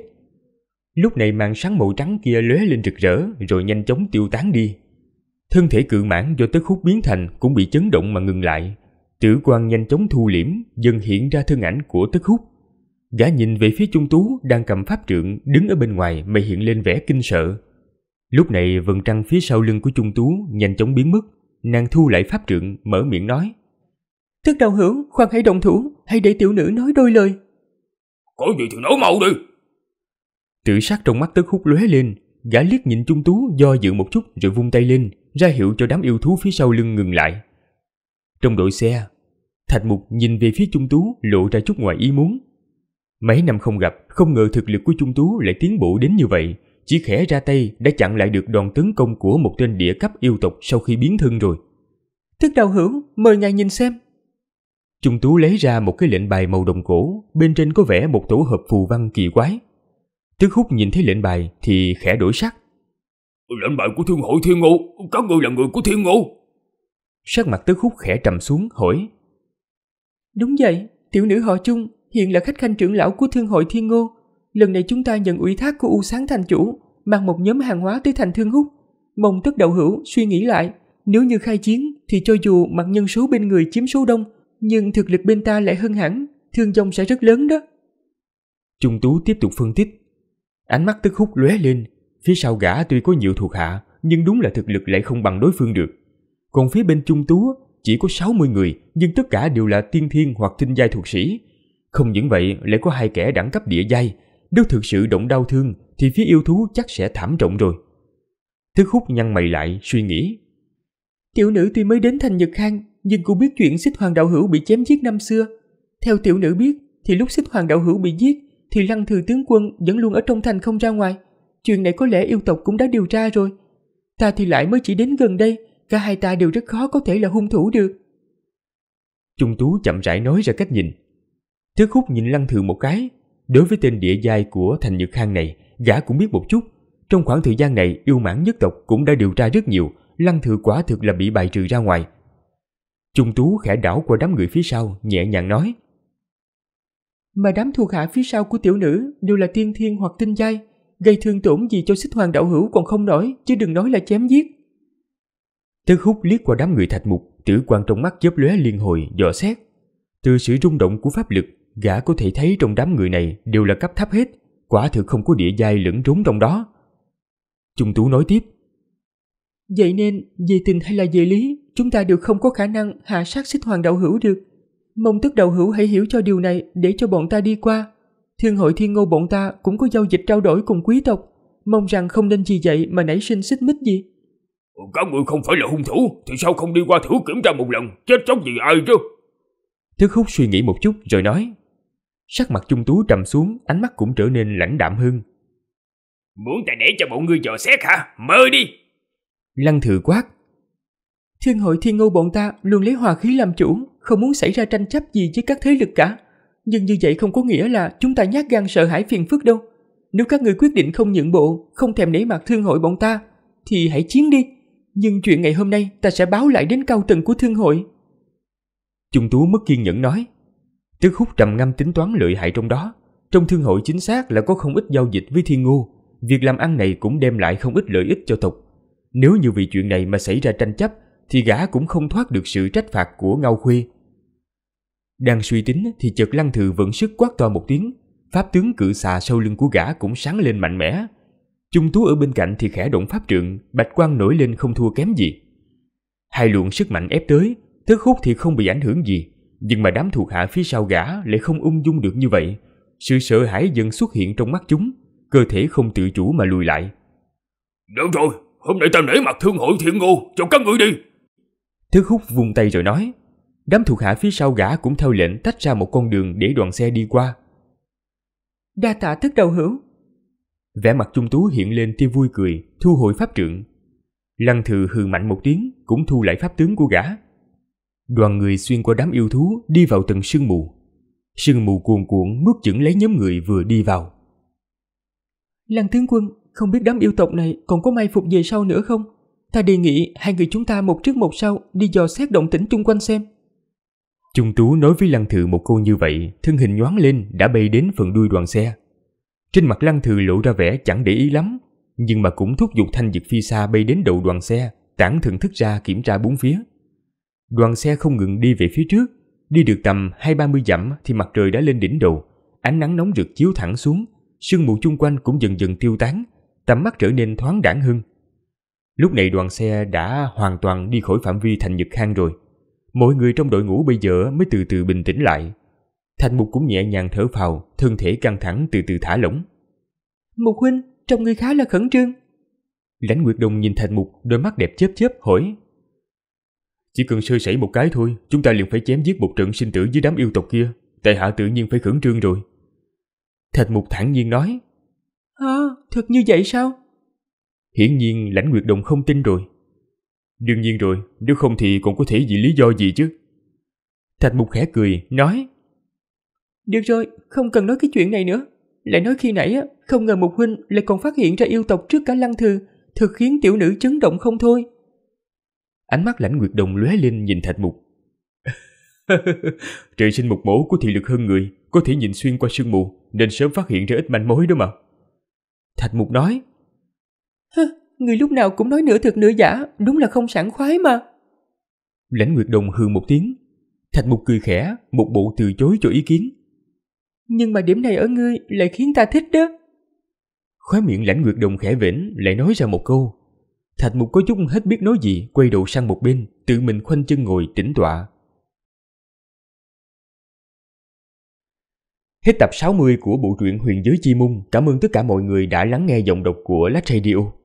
S1: Lúc này màn sáng màu trắng kia lóe lên rực rỡ rồi nhanh chóng tiêu tán đi. Thân thể cự mãn do tới khúc biến thành cũng bị chấn động mà ngừng lại. Tử quan nhanh chóng thu liễm, dần hiện ra thân ảnh của tức hút Gã nhìn về phía Trung Tú đang cầm pháp trượng đứng ở bên ngoài mà hiện lên vẻ kinh sợ. Lúc này vầng trăng phía sau lưng của Trung Tú nhanh chóng biến mất, nàng thu lại pháp trượng mở miệng nói.
S3: Tức đạo hưởng, khoan hãy động thủ, hãy để tiểu nữ
S1: nói
S2: đôi lời. Có gì thì nói mau đi,
S1: Chữ sát trong mắt tức hút lóe lên, gã liếc nhìn Trung Tú do dự một chút rồi vung tay lên, ra hiệu cho đám yêu thú phía sau lưng ngừng lại. Trong đội xe, Thạch Mục nhìn về phía Trung Tú lộ ra chút ngoài ý muốn. Mấy năm không gặp, không ngờ thực lực của Trung Tú lại tiến bộ đến như vậy, chỉ khẽ ra tay đã chặn lại được đòn tấn công của một tên địa cấp yêu tộc sau khi biến thân rồi. Thức đạo hữu, mời ngài nhìn xem. Trung Tú lấy ra một cái lệnh bài màu đồng cổ, bên trên có vẽ một tổ hợp phù văn kỳ quái. Trấn Húc nhìn thấy lệnh bài thì khẽ đổi sắc.
S2: Lệnh bài của thương Hội Thiên Ngô, các người là người của Thiên Ngô.
S1: Sắc mặt Trấn Húc khẽ trầm xuống hỏi.
S3: Đúng vậy, tiểu nữ họ chung hiện là khách khanh trưởng lão của Thương hội Thiên Ngô. Lần này chúng ta nhận ủy thác của U Sáng Thành Chủ, mang một nhóm hàng hóa tới thành Thương Húc. Mong tức đậu hữu suy nghĩ lại, nếu như khai chiến thì cho dù mặt nhân số bên người chiếm số đông, nhưng thực lực bên ta lại hơn hẳn, thương
S1: vong sẽ rất lớn đó. Trung Tú tiếp tục phân tích, Ánh mắt tức hút lóe lên, phía sau gã tuy có nhiều thuộc hạ, nhưng đúng là thực lực lại không bằng đối phương được. Còn phía bên Trung Tú chỉ có 60 người, nhưng tất cả đều là tiên thiên hoặc tinh giai thuộc sĩ. Không những vậy, lại có hai kẻ đẳng cấp địa giai, nếu thực sự động đau thương thì phía yêu thú chắc sẽ thảm trọng rồi. Thức hút nhăn mày lại, suy nghĩ. Tiểu nữ
S3: tuy mới đến thành Nhật Khang, nhưng cũng biết chuyện xích hoàng đạo hữu bị chém giết năm xưa. Theo tiểu nữ biết, thì lúc xích hoàng đạo hữu bị giết, thì lăng thừa tướng quân vẫn luôn ở trong thành không ra ngoài. Chuyện này có lẽ yêu tộc cũng đã điều tra rồi. Ta thì lại mới chỉ đến gần đây, cả hai ta đều rất khó có thể là hung thủ được.
S1: Trung Tú chậm rãi nói ra cách nhìn. thước khúc nhìn lăng thừa một cái, đối với tên địa giai của thành Nhật Khang này, gã cũng biết một chút. Trong khoảng thời gian này, yêu mãn nhất tộc cũng đã điều tra rất nhiều, lăng thừa quả thực là bị bài trừ ra ngoài. Trung Tú khẽ đảo qua đám người phía sau, nhẹ nhàng nói –
S3: mà đám thuộc hạ phía sau của tiểu nữ đều là tiên thiên hoặc tinh giai, gây thương tổn gì
S1: cho xích hoàng đạo hữu còn không nổi, chứ đừng nói là chém giết. Tứ hút liếc qua đám người thạch mục, tử quan trong mắt chớp lóe liên hồi, dò xét. Từ sự rung động của pháp lực, gã có thể thấy trong đám người này đều là cấp thấp hết, quả thực không có địa giai lẫn trốn trong đó. Trung Tú nói tiếp.
S3: Vậy nên, về tình hay là về lý, chúng ta đều không có khả năng hạ sát xích hoàng đạo hữu được. Mong tức đầu hữu hãy hiểu cho điều này để cho bọn ta đi qua. Thương hội thiên ngô bọn ta cũng có giao dịch trao đổi cùng quý tộc. Mong rằng không nên vì vậy mà nảy sinh xích mích gì.
S2: Các người không phải là hung thủ thì sao không đi qua thử kiểm tra một lần chết chóc gì ai chứ? Thức hút suy nghĩ một chút rồi nói.
S1: Sắc mặt trung tú trầm xuống, ánh mắt cũng trở nên lãnh đạm hơn.
S2: Muốn ta để cho bọn ngươi dò xét hả? Mơ đi!
S1: Lăng thừa quát. Thiên hội
S3: thiên ngô bọn ta luôn lấy hòa khí làm chủ, không muốn xảy ra tranh chấp gì với các thế lực cả. Nhưng như vậy không có nghĩa là chúng ta nhát gan sợ hãi phiền phức đâu. Nếu các người quyết định không nhượng bộ, không thèm nể mặt thương hội bọn ta, thì hãy chiến đi. Nhưng chuyện ngày hôm nay ta sẽ báo lại đến
S1: cao tầng của thương hội. Trung Tú mất kiên nhẫn nói. Tức hút trầm ngâm tính toán lợi hại trong đó. Trong thương hội chính xác là có không ít giao dịch với thiên ngu. Việc làm ăn này cũng đem lại không ít lợi ích cho tộc. Nếu như vì chuyện này mà xảy ra tranh chấp thì gã cũng không thoát được sự trách phạt của Ngao Khuê. Đang suy tính thì chợt Lăng Thừa vận sức quát to một tiếng, pháp tướng cự xà sau lưng của gã cũng sáng lên mạnh mẽ. Trung tú ở bên cạnh thì khẽ động pháp trượng, bạch quang nổi lên không thua kém gì. Hai luồng sức mạnh ép tới, thức hút thì không bị ảnh hưởng gì, nhưng mà đám thuộc hạ phía sau gã lại không ung dung được như vậy. Sự sợ hãi dần xuất hiện trong mắt chúng, cơ thể không tự chủ mà lùi lại.
S2: Được rồi, hôm nay ta nể mặt thương hội thiện ngô, cho các người đi.
S1: Thức hút vung tay rồi nói, đám thuộc hạ phía sau gã cũng theo lệnh tách ra một con đường để đoàn xe đi qua. Đa tạ thức đầu hữu. Vẻ mặt Trung Tú hiện lên tia vui cười, thu hồi pháp trượng. Lăng thừa hừ mạnh một tiếng, cũng thu lại pháp tướng của gã. Đoàn người xuyên qua đám yêu thú đi vào tầng sương mù. Sương mù cuồn cuộn nuốt chửng lấy nhóm người vừa đi vào.
S3: Lăng tướng quân, không biết đám yêu tộc này còn có may phục về sau nữa không? Ta đề nghị hai người chúng ta một trước một sau đi
S1: dò xét động tĩnh chung quanh xem. Trung Tú nói với Lăng Thừa một câu như vậy, thân hình nhoáng lên đã bay đến phần đuôi đoàn xe. Trên mặt Lăng Thừa lộ ra vẻ chẳng để ý lắm, nhưng mà cũng thúc giục thanh dực phi xa bay đến đầu đoàn xe, tản thưởng thức ra kiểm tra bốn phía. Đoàn xe không ngừng đi về phía trước, đi được tầm hai ba mươi dặm thì mặt trời đã lên đỉnh đầu, ánh nắng nóng rực chiếu thẳng xuống, sương mù chung quanh cũng dần dần tiêu tán, tầm mắt trở nên thoáng đãng hơn. Lúc này đoàn xe đã hoàn toàn đi khỏi phạm vi thành Nhật Khang rồi. Mọi người trong đội ngũ bây giờ mới từ từ bình tĩnh lại. Thành Mục cũng nhẹ nhàng thở phào, thân thể căng thẳng từ từ thả lỏng.
S3: Mục huynh, trông người khá là khẩn
S1: trương. Lãnh Nguyệt Đồng nhìn Thành Mục, đôi mắt đẹp chớp chớp hỏi. Chỉ cần sơ sẩy một cái thôi, chúng ta liền phải chém giết một trận sinh tử dưới đám yêu tộc kia. Tại hạ tự nhiên phải khẩn trương rồi. Thạch Mục thẳng nhiên nói.
S3: À, thật như vậy sao?
S1: Hiển nhiên lãnh nguyệt đồng không tin rồi. Đương nhiên rồi, nếu không thì còn có thể vì lý do gì chứ. Thạch mục khẽ cười, nói. Được
S3: rồi, không cần nói cái chuyện này nữa. Lại nói khi nãy, á, không ngờ mục huynh lại còn phát hiện ra yêu tộc trước cả lăng thư,
S1: thực khiến tiểu nữ chấn động không thôi. Ánh mắt lãnh nguyệt đồng lóe lên nhìn thạch mục. Trời sinh một mổ có thị lực hơn người, có thể nhìn xuyên qua sương mù, nên sớm phát hiện ra ít manh mối đó mà. Thạch mục nói.
S3: Hừ, người lúc nào cũng nói nửa thật nửa giả, đúng là không sảng khoái mà.
S1: Lãnh Nguyệt Đồng hừ một tiếng, Thạch Mục cười khẽ, một bộ từ chối cho ý kiến.
S3: Nhưng mà điểm này ở ngươi lại khiến ta thích đó.
S1: Khóe miệng Lãnh Nguyệt Đồng khẽ vĩnh lại nói ra một câu. Thạch Mục có chút hết biết nói gì, quay đầu sang một bên, tự mình khoanh chân ngồi tĩnh tọa.
S2: Hết tập 60 của bộ truyện Huyền Giới Chi mung Cảm ơn tất cả mọi người đã lắng nghe giọng đọc của Lách Radio.